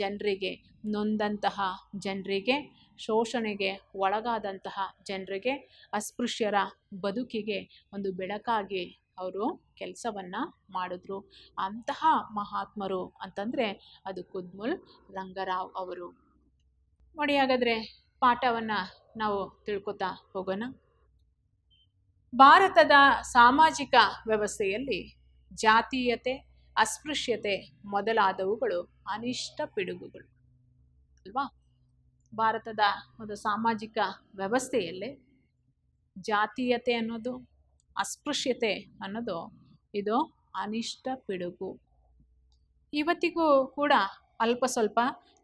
ಜನರಿಗೆ ನೊಂದಂತಹ ಜನರಿಗೆ ಶೋಷಣೆಗೆ ಒಳಗಾದಂತಹ ಜನರಿಗೆ ಅಸ್ಪೃಶ್ಯರ ಬದುಕಿಗೆ ಒಂದು ಬೆಳಕಾಗಿ ಅವರು ಕೆಲಸವನ್ನು ಮಾಡಿದ್ರು ಅಂತಹ ಮಹಾತ್ಮರು ಅಂತಂದರೆ ಅದು ಕುದ್ಮುಲ್ ರಂಗರಾವ್ ಅವರು ನೋಡಿ ಹಾಗಾದರೆ ಪಾಠವನ್ನು ನಾವು ತಿಳ್ಕೊತಾ ಹೋಗೋಣ ಭಾರತದ ಸಾಮಾಜಿಕ ವ್ಯವಸ್ಥೆಯಲ್ಲಿ ಜಾತೀಯತೆ ಅಸ್ಪೃಶ್ಯತೆ ಮೊದಲಾದವುಗಳು ಅನಿಷ್ಟ ಪಿಡುಗುಗಳು ಅಲ್ವಾ ಭಾರತದ ಒಂದು ಸಾಮಾಜಿಕ ವ್ಯವಸ್ಥೆಯಲ್ಲಿ ಜಾತೀಯತೆ ಅನ್ನೋದು ಅಸ್ಪೃಶ್ಯತೆ ಅನ್ನೋದು ಇದು ಅನಿಷ್ಟ ಪಿಡುಗು ಇವತ್ತಿಗೂ ಕೂಡ ಅಲ್ಪ ಸ್ವಲ್ಪ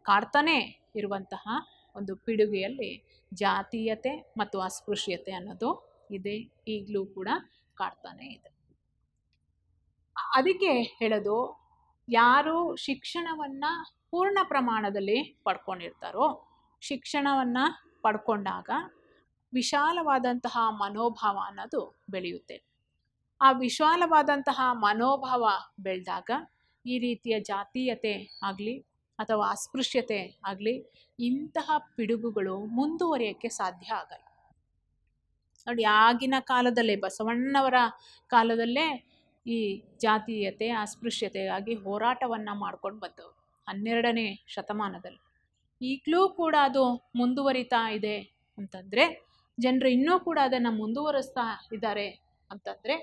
ಕಾಡ್ತಾನೆ ಇರುವಂತಹ ಒಂದು ಪಿಡುಗೆಯಲ್ಲಿ ಜಾತೀಯತೆ ಮತ್ತು ಅಸ್ಪೃಶ್ಯತೆ ಅನ್ನೋದು ಇದೆ ಈಗಲೂ ಕೂಡ ಕಾಡ್ತಾನೆ ಇದೆ ಅದಕ್ಕೆ ಹೇಳೋದು ಯಾರು ಶಿಕ್ಷಣವನ್ನು ಪೂರ್ಣ ಪ್ರಮಾಣದಲ್ಲಿ ಪಡ್ಕೊಂಡಿರ್ತಾರೋ ಶಿಕ್ಷಣವನ್ನು ಪಡ್ಕೊಂಡಾಗ ವಿಶಾಲವಾದಂತಹ ಮನೋಭಾವ ಅನ್ನೋದು ಬೆಳೆಯುತ್ತೆ ಆ ವಿಶಾಲವಾದಂತಹ ಮನೋಭಾವ ಬೆಳೆದಾಗ ಈ ರೀತಿಯ ಜಾತೀಯತೆ ಆಗಲಿ ಅಥವಾ ಅಸ್ಪೃಶ್ಯತೆ ಆಗಲಿ ಇಂತಹ ಪಿಡುಗುಗಳು ಮುಂದುವರಿಯೋಕ್ಕೆ ಸಾಧ್ಯ ಆಗಲ್ಲ ನೋಡಿ ಆಗಿನ ಕಾಲದಲ್ಲೇ ಬಸವಣ್ಣವರ ಕಾಲದಲ್ಲೇ ಈ ಜಾತೀಯತೆ ಅಸ್ಪೃಶ್ಯತೆಗಾಗಿ ಹೋರಾಟವನ್ನು ಮಾಡ್ಕೊಂಡು ಬಂದವು ಹನ್ನೆರಡನೇ ಶತಮಾನದಲ್ಲಿ ಈಗಲೂ ಕೂಡ ಅದು ಮುಂದುವರಿತಾ ಇದೆ ಅಂತಂದರೆ ಜನರು ಇನ್ನೂ ಕೂಡ ಅದನ್ನು ಮುಂದುವರಿಸ್ತಾ ಇದ್ದಾರೆ ಅಂತಂದರೆ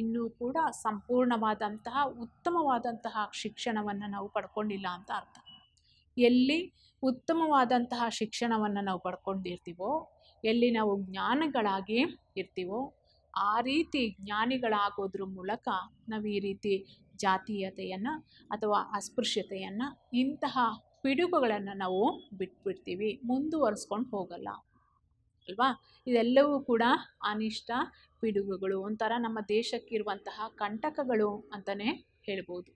ಇನ್ನೂ ಕೂಡ ಸಂಪೂರ್ಣವಾದಂತಹ ಉತ್ತಮವಾದಂತಹ ಶಿಕ್ಷಣವನ್ನು ನಾವು ಪಡ್ಕೊಂಡಿಲ್ಲ ಅಂತ ಅರ್ಥ ಎಲ್ಲಿ ಉತ್ತಮವಾದಂತಹ ಶಿಕ್ಷಣವನ್ನು ನಾವು ಪಡ್ಕೊಂಡಿರ್ತೀವೋ ಎಲ್ಲಿ ನಾವು ಜ್ಞಾನಗಳಾಗಿ ಇರ್ತೀವೋ ಆ ರೀತಿ ಜ್ಞಾನಿಗಳಾಗೋದ್ರ ಮೂಲಕ ನಾವು ಈ ರೀತಿ ಜಾತೀಯತೆಯನ್ನು ಅಥವಾ ಅಸ್ಪೃಶ್ಯತೆಯನ್ನು ಇಂತಹ ಪಿಡುಗುಗಳನ್ನು ನಾವು ಬಿಟ್ಬಿಡ್ತೀವಿ ಮುಂದುವರೆಸ್ಕೊಂಡು ಹೋಗಲ್ಲ ಅಲ್ವಾ ಇದೆಲ್ಲವೂ ಕೂಡ ಅನಿಷ್ಟ ಪಿಡುಗುಗಳು ಒಂಥರ ನಮ್ಮ ದೇಶಕ್ಕಿರುವಂತಹ ಕಂಟಕಗಳು ಅಂತಲೇ ಹೇಳ್ಬೋದು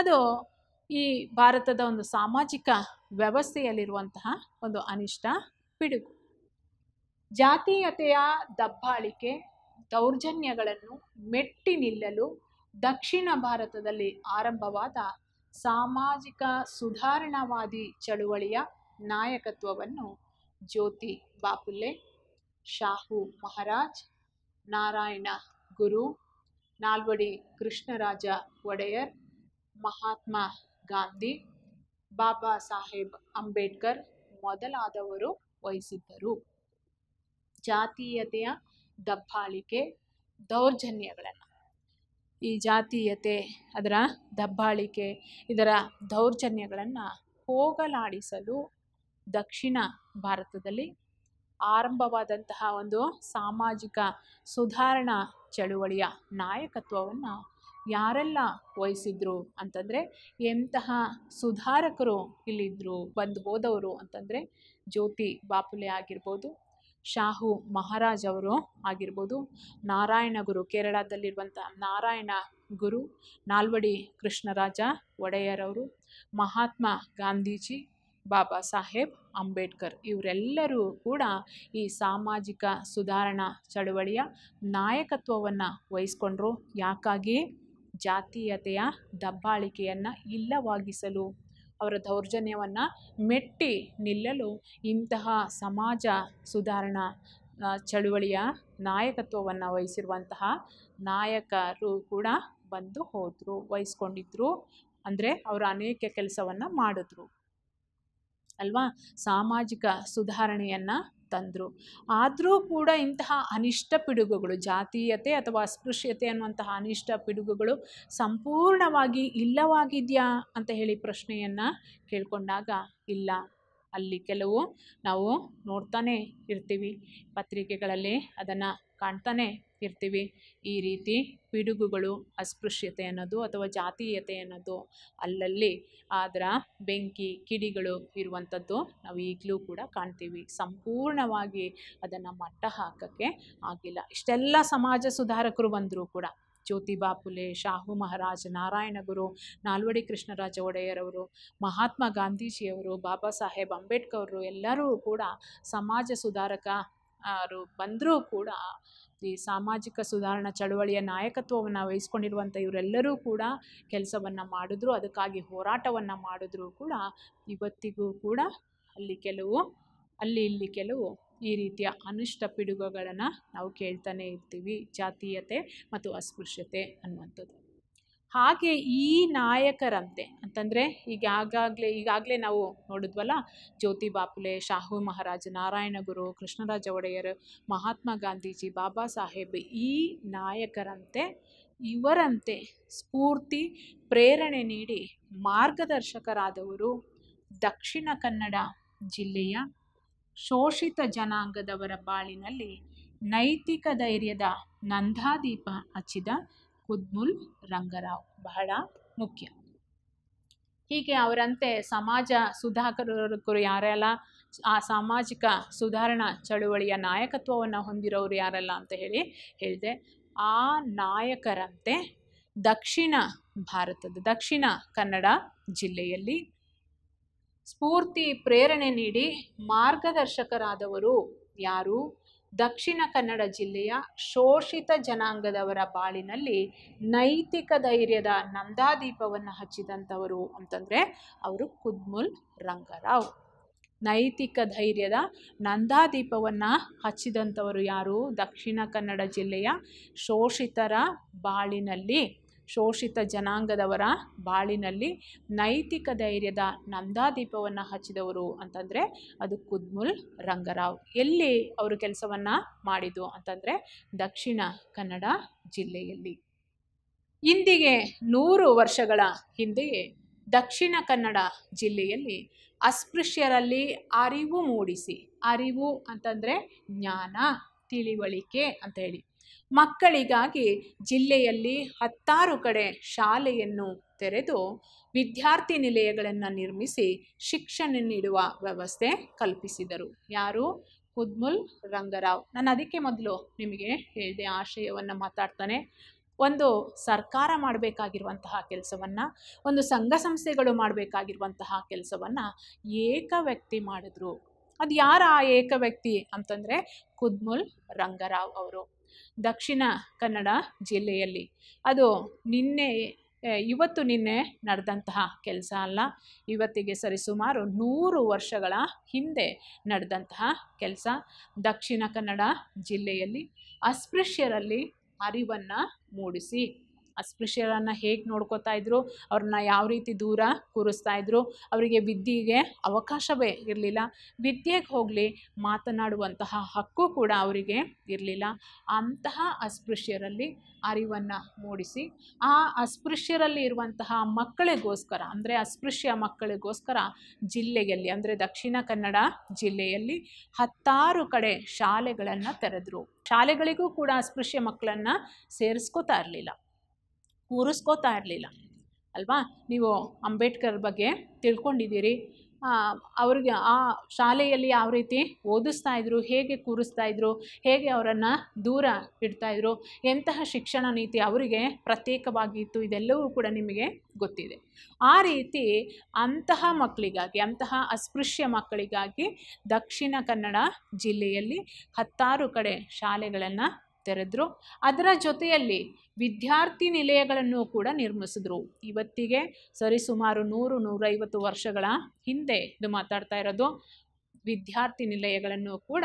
ಅದು ಈ ಭಾರತದ ಒಂದು ಸಾಮಾಜಿಕ ವ್ಯವಸ್ಥೆಯಲ್ಲಿರುವಂತಹ ಒಂದು ಅನಿಷ್ಟ ಪಿಡುಗು ಜಾತೀಯತೆಯ ದಬ್ಬಾಳಿಕೆ ದೌರ್ಜನ್ಯಗಳನ್ನು ಮೆಟ್ಟಿ ನಿಲ್ಲಲು ದಕ್ಷಿಣ ಭಾರತದಲ್ಲಿ ಆರಂಭವಾದ ಸಾಮಾಜಿಕ ಸುಧಾರಣಾವಾದಿ ಚಳುವಳಿಯ ನಾಯಕತ್ವವನ್ನು ಜ್ಯೋತಿ ಬಾಪುಲೆ ಶಾಹು ಮಹಾರಾಜ್ ನಾರಾಯಣ ಗುರು ನಾಲ್ವಡಿ ಕೃಷ್ಣರಾಜ ಒಡೆಯರ್ ಮಹಾತ್ಮ ಗಾಂಧಿ ಬಾಬಾ ಸಾಹೇಬ್ ಅಂಬೇಡ್ಕರ್ ಮೊದಲಾದವರು ವಹಿಸಿದ್ದರು ಜಾತೀಯತೆಯ ದಬ್ಬಾಳಿಕೆ ದೌರ್ಜನ್ಯಗಳನ್ನು ಈ ಜಾತೀಯತೆ ಅದರ ದಬ್ಬಾಳಿಕೆ ಇದರ ದೌರ್ಜನ್ಯಗಳನ್ನು ಹೋಗಲಾಡಿಸಲು ದಕ್ಷಿಣ ಭಾರತದಲ್ಲಿ ಆರಂಭವಾದಂತಹ ಒಂದು ಸಾಮಾಜಿಕ ಸುಧಾರಣಾ ಚಳುವಳಿಯ ನಾಯಕತ್ವವನ್ನು ಯಾರೆಲ್ಲ ವಹಿಸಿದ್ರು ಅಂತಂದರೆ ಎಂತಹ ಸುಧಾರಕರು ಇಲ್ಲಿದ್ದರು ಬಂದು ಹೋದವರು ಅಂತಂದರೆ ಜ್ಯೋತಿ ಬಾಪುಲೆ ಆಗಿರ್ಬೋದು ಶಾಹು ಮಹಾರಾಜ್ ಅವರು ಆಗಿರ್ಬೋದು ನಾರಾಯಣ ಗುರು ಕೇರಳದಲ್ಲಿರುವಂಥ ನಾರಾಯಣ ಗುರು ನಾಲ್ವಡಿ ಕೃಷ್ಣರಾಜ ಒಡೆಯರವರು ಮಹಾತ್ಮ ಗಾಂಧೀಜಿ ಬಾಬಾ ಸಾಹೇಬ್ ಅಂಬೇಡ್ಕರ್ ಇವರೆಲ್ಲರೂ ಕೂಡ ಈ ಸಾಮಾಜಿಕ ಸುಧಾರಣಾ ಚಳುವಳಿಯ ನಾಯಕತ್ವವನ್ನು ವಹಿಸ್ಕೊಂಡ್ರು ಯಾಕಾಗಿ ಜಾತೀಯತೆಯ ದಬ್ಬಾಳಿಕೆಯನ್ನು ಇಲ್ಲವಾಗಿಸಲು ಅವರ ದೌರ್ಜನ್ಯವನ್ನು ಮೆಟ್ಟಿ ನಿಲ್ಲಲು ಇಂತಹ ಸಮಾಜ ಸುಧಾರಣಾ ಚಳುವಳಿಯ ನಾಯಕತ್ವವನ್ನು ವಹಿಸಿರುವಂತಹ ನಾಯಕರು ಕೂಡ ಬಂದು ಹೋದರು ವಹಿಸ್ಕೊಂಡಿದ್ರು ಅಂದರೆ ಅವರು ಅನೇಕ ಕೆಲಸವನ್ನು ಮಾಡಿದ್ರು ಅಲ್ವಾ ಸಾಮಾಜಿಕ ಸುಧಾರಣೆಯನ್ನು ತಂದರು ಆದರೂ ಕೂಡ ಇಂತಹ ಅನಿಷ್ಟ ಪಿಡುಗುಗಳು ಜಾತೀಯತೆ ಅಥವಾ ಅಸ್ಪೃಶ್ಯತೆ ಅನ್ನುವಂತಹ ಅನಿಷ್ಟ ಪಿಡುಗುಗಳು ಸಂಪೂರ್ಣವಾಗಿ ಇಲ್ಲವಾಗಿದೆಯಾ ಅಂತ ಹೇಳಿ ಪ್ರಶ್ನೆಯನ್ನು ಕೇಳಿಕೊಂಡಾಗ ಇಲ್ಲ ಅಲ್ಲಿ ಕೆಲವು ನಾವು ನೋಡ್ತಾನೆ ಇರ್ತೀವಿ ಪತ್ರಿಕೆಗಳಲ್ಲಿ ಅದನ್ನು ಕಾಣ್ತಾನೆ ಇರ್ತೀವಿ ಈ ರೀತಿ ಪಿಡುಗುಗಳು ಅಸ್ಪೃಶ್ಯತೆ ಅನ್ನೋದು ಅಥವಾ ಜಾತೀಯತೆ ಅನ್ನೋದು ಅಲ್ಲಲ್ಲಿ ಅದರ ಬೆಂಕಿ ಕಿಡಿಗಳು ಇರುವಂಥದ್ದು ನಾವು ಈಗಲೂ ಕೂಡ ಕಾಣ್ತೀವಿ ಸಂಪೂರ್ಣವಾಗಿ ಅದನ್ನು ಮಟ್ಟ ಹಾಕೋಕ್ಕೆ ಆಗಿಲ್ಲ ಇಷ್ಟೆಲ್ಲ ಸಮಾಜ ಸುಧಾರಕರು ಬಂದರೂ ಕೂಡ ಜ್ಯೋತಿಬಾ ಪುಲೆ ಶಾಹು ಮಹಾರಾಜ್ ನಾರಾಯಣಗುರು ನಾಲ್ವಡಿ ಕೃಷ್ಣರಾಜ ಒಡೆಯರವರು ಮಹಾತ್ಮ ಗಾಂಧೀಜಿಯವರು ಬಾಬಾ ಸಾಹೇಬ್ ಅಂಬೇಡ್ಕರ್ ಎಲ್ಲರೂ ಕೂಡ ಸಮಾಜ ಸುಧಾರಕ ಅವರು ಬಂದರೂ ಕೂಡ ಈ ಸಾಮಾಜಿಕ ಸುಧಾರಣಾ ಚಳವಳಿಯ ನಾಯಕತ್ವವನ್ನು ವಹಿಸ್ಕೊಂಡಿರುವಂಥ ಇವರೆಲ್ಲರೂ ಕೂಡ ಕೆಲಸವನ್ನು ಮಾಡಿದ್ರು ಅದಕ್ಕಾಗಿ ಹೋರಾಟವನ್ನು ಮಾಡಿದ್ರು ಕೂಡ ಇವತ್ತಿಗೂ ಕೂಡ ಅಲ್ಲಿ ಕೆಲವು ಅಲ್ಲಿ ಇಲ್ಲಿ ಕೆಲವು ಈ ರೀತಿಯ ಅನಿಷ್ಟ ಪಿಡುಗುಗಳನ್ನು ನಾವು ಕೇಳ್ತಾನೆ ಇರ್ತೀವಿ ಜಾತೀಯತೆ ಮತ್ತು ಅಸ್ಪೃಶ್ಯತೆ ಅನ್ನುವಂಥದ್ದು ಹಾಗೆ ಈ ನಾಯಕರಂತೆ ಅಂತಂದರೆ ಈಗ ಆಗಾಗಲೇ ಈಗಾಗಲೇ ನಾವು ನೋಡಿದ್ವಲ್ಲ ಜ್ಯೋತಿ ಬಾಪುಲೆ ಶಾಹು ಮಹಾರಾಜ್ ನಾರಾಯಣಗುರು ಕೃಷ್ಣರಾಜ ಒಡೆಯರ್ ಮಹಾತ್ಮ ಗಾಂಧೀಜಿ ಬಾಬಾ ಸಾಹೇಬ್ ಈ ನಾಯಕರಂತೆ ಇವರಂತೆ ಸ್ಫೂರ್ತಿ ಪ್ರೇರಣೆ ನೀಡಿ ಮಾರ್ಗದರ್ಶಕರಾದವರು ದಕ್ಷಿಣ ಕನ್ನಡ ಜಿಲ್ಲೆಯ ಶೋಷಿತ ಜನಾಂಗದವರ ಬಾಳಿನಲ್ಲಿ ನೈತಿಕ ಧೈರ್ಯದ ನಂದಾದೀಪ ಹಚ್ಚಿದ ಕುದ್ಮುಲ್ ರಂಗರಾವ್ ಬಹಳ ಮುಖ್ಯ ಹೀಗೆ ಅವರಂತೆ ಸಮಾಜ ಸುಧಾಕರ ಯಾರೆಲ್ಲ ಆ ಸಾಮಾಜಿಕ ಸುಧಾರಣಾ ಚಳುವಳಿಯ ನಾಯಕತ್ವವನ್ನು ಹೊಂದಿರೋರು ಯಾರಲ್ಲ ಅಂತ ಹೇಳಿ ಹೇಳಿದೆ ಆ ನಾಯಕರಂತೆ ದಕ್ಷಿಣ ಭಾರತದ ದಕ್ಷಿಣ ಕನ್ನಡ ಜಿಲ್ಲೆಯಲ್ಲಿ ಸ್ಫೂರ್ತಿ ಪ್ರೇರಣೆ ನೀಡಿ ಮಾರ್ಗದರ್ಶಕರಾದವರು ಯಾರು ದಕ್ಷಿಣ ಕನ್ನಡ ಜಿಲ್ಲೆಯ ಶೋಷಿತ ಜನಾಂಗದವರ ಬಾಳಿನಲ್ಲಿ ನೈತಿಕ ಧೈರ್ಯದ ನಂದಾದೀಪವನ್ನು ಹಚ್ಚಿದಂಥವರು ಅಂತಂದರೆ ಅವರು ಕುದ್ಮುಲ್ ರಂಗರಾವ್ ನೈತಿಕ ಧೈರ್ಯದ ನಂದಾದೀಪವನ್ನು ಹಚ್ಚಿದಂಥವರು ಯಾರು ದಕ್ಷಿಣ ಕನ್ನಡ ಜಿಲ್ಲೆಯ ಶೋಷಿತರ ಬಾಳಿನಲ್ಲಿ ಶೋಷಿತ ಜನಾಂಗದವರ ಬಾಳಿನಲ್ಲಿ ನೈತಿಕ ಧೈರ್ಯದ ನಂದಾದೀಪವನ್ನು ಹಚ್ಚಿದವರು ಅಂತಂದರೆ ಅದು ಕುದ್ಮುಲ್ ರಂಗರಾವ್ ಎಲ್ಲಿ ಅವರು ಕೆಲಸವನ್ನು ಮಾಡಿದ್ದು ಅಂತಂದರೆ ದಕ್ಷಿಣ ಕನ್ನಡ ಜಿಲ್ಲೆಯಲ್ಲಿ ಇಂದಿಗೆ ನೂರು ವರ್ಷಗಳ ಹಿಂದೆಯೇ ದಕ್ಷಿಣ ಕನ್ನಡ ಜಿಲ್ಲೆಯಲ್ಲಿ ಅಸ್ಪೃಶ್ಯರಲ್ಲಿ ಅರಿವು ಮೂಡಿಸಿ ಅರಿವು ಅಂತಂದರೆ ಜ್ಞಾನ ತಿಳಿವಳಿಕೆ ಅಂತ ಹೇಳಿ ಮಕ್ಕಳಿಗಾಗಿ ಜಿಲ್ಲೆಯಲ್ಲಿ ಹತ್ತಾರು ಕಡೆ ಶಾಲೆಯನ್ನು ತೆರೆದು ವಿದ್ಯಾರ್ಥಿ ನಿಲಯಗಳನ್ನು ನಿರ್ಮಿಸಿ ಶಿಕ್ಷಣ ನೀಡುವ ವ್ಯವಸ್ಥೆ ಕಲ್ಪಿಸಿದರು ಯಾರು ಕುದ್ಮುಲ್ ರಂಗರಾವ್ ನಾನು ಅದಕ್ಕೆ ಮೊದಲು ನಿಮಗೆ ಹೇಳಿದೆ ಆಶಯವನ್ನು ಮಾತಾಡ್ತಾನೆ ಒಂದು ಸರ್ಕಾರ ಮಾಡಬೇಕಾಗಿರುವಂತಹ ಕೆಲಸವನ್ನು ಒಂದು ಸಂಘ ಸಂಸ್ಥೆಗಳು ಮಾಡಬೇಕಾಗಿರುವಂತಹ ಕೆಲಸವನ್ನು ಏಕ ವ್ಯಕ್ತಿ ಮಾಡಿದ್ರು ಅದು ಯಾರ ಆ ಏಕ ವ್ಯಕ್ತಿ ಅಂತಂದರೆ ಕುದ್ಮುಲ್ ರಂಗರಾವ್ ಅವರು ದಕ್ಷಿಣ ಕನ್ನಡ ಜಿಲ್ಲೆಯಲ್ಲಿ ಅದು ನಿನ್ನೆ ಇವತ್ತು ನಿನ್ನೆ ನಡೆದಂತಹ ಕೆಲಸ ಅಲ್ಲ ಇವತ್ತಿಗೆ ಸರಿಸುಮಾರು ನೂರು ವರ್ಷಗಳ ಹಿಂದೆ ನಡೆದಂತಹ ಕೆಲಸ ದಕ್ಷಿಣ ಕನ್ನಡ ಜಿಲ್ಲೆಯಲ್ಲಿ ಅಸ್ಪೃಶ್ಯರಲ್ಲಿ ಅರಿವನ್ನು ಮೂಡಿಸಿ ಅಸ್ಪೃಶ್ಯರನ್ನು ಹೇಗೆ ನೋಡ್ಕೋತಾ ಇದ್ದರು ಅವ್ರನ್ನ ಯಾವ ರೀತಿ ದೂರ ಕೂರಿಸ್ತಾ ಇದ್ದರು ಅವರಿಗೆ ವಿದ್ಯೆಗೆ ಅವಕಾಶವೇ ಇರಲಿಲ್ಲ ವಿದ್ಯೆಗೆ ಹೋಗಲಿ ಮಾತನಾಡುವಂತಹ ಹಕ್ಕು ಕೂಡ ಅವರಿಗೆ ಇರಲಿಲ್ಲ ಅಂತಹ ಅಸ್ಪೃಶ್ಯರಲ್ಲಿ ಅರಿವನ್ನು ಮೂಡಿಸಿ ಆ ಅಸ್ಪೃಶ್ಯರಲ್ಲಿ ಇರುವಂತಹ ಮಕ್ಕಳಿಗೋಸ್ಕರ ಅಂದರೆ ಅಸ್ಪೃಶ್ಯ ಮಕ್ಕಳಿಗೋಸ್ಕರ ಜಿಲ್ಲೆಯಲ್ಲಿ ಅಂದರೆ ದಕ್ಷಿಣ ಕನ್ನಡ ಜಿಲ್ಲೆಯಲ್ಲಿ ಹತ್ತಾರು ಕಡೆ ಶಾಲೆಗಳನ್ನು ತೆರೆದರು ಶಾಲೆಗಳಿಗೂ ಕೂಡ ಅಸ್ಪೃಶ್ಯ ಮಕ್ಕಳನ್ನು ಸೇರಿಸ್ಕೋತಾ ಇರಲಿಲ್ಲ ಕೂರಿಸ್ಕೋತಾ ಇರಲಿಲ್ಲ ಅಲ್ವಾ ನೀವು ಅಂಬೇಡ್ಕರ್ ಬಗ್ಗೆ ತಿಳ್ಕೊಂಡಿದ್ದೀರಿ ಅವ್ರಿಗೆ ಆ ಶಾಲೆಯಲ್ಲಿ ಯಾವ ರೀತಿ ಓದಿಸ್ತಾ ಇದ್ರು ಹೇಗೆ ಕೂರಿಸ್ತಾ ಇದ್ರು ಹೇಗೆ ಅವರನ್ನು ದೂರ ಇಡ್ತಾಯಿದ್ರು ಎಂತಹ ಶಿಕ್ಷಣ ನೀತಿ ಅವರಿಗೆ ಪ್ರತ್ಯೇಕವಾಗಿತ್ತು ಇದೆಲ್ಲವೂ ಕೂಡ ನಿಮಗೆ ಗೊತ್ತಿದೆ ಆ ರೀತಿ ಅಂತಹ ಮಕ್ಕಳಿಗಾಗಿ ಅಂತಹ ಅಸ್ಪೃಶ್ಯ ಮಕ್ಕಳಿಗಾಗಿ ದಕ್ಷಿಣ ಕನ್ನಡ ಜಿಲ್ಲೆಯಲ್ಲಿ ಹತ್ತಾರು ಕಡೆ ಶಾಲೆಗಳನ್ನು ತೆರೆದ್ರು ಅದರ ಜೊತೆಯಲ್ಲಿ ವಿದ್ಯಾರ್ಥಿ ನಿಲಯಗಳನ್ನು ಕೂಡ ನಿರ್ಮಿಸಿದ್ರು ಇವತ್ತಿಗೆ ಸರಿಸುಮಾರು ನೂರು ನೂರೈವತ್ತು ವರ್ಷಗಳ ಹಿಂದೆ ಇದು ಮಾತಾಡ್ತಾ ಇರೋದು ವಿದ್ಯಾರ್ಥಿ ನಿಲಯಗಳನ್ನು ಕೂಡ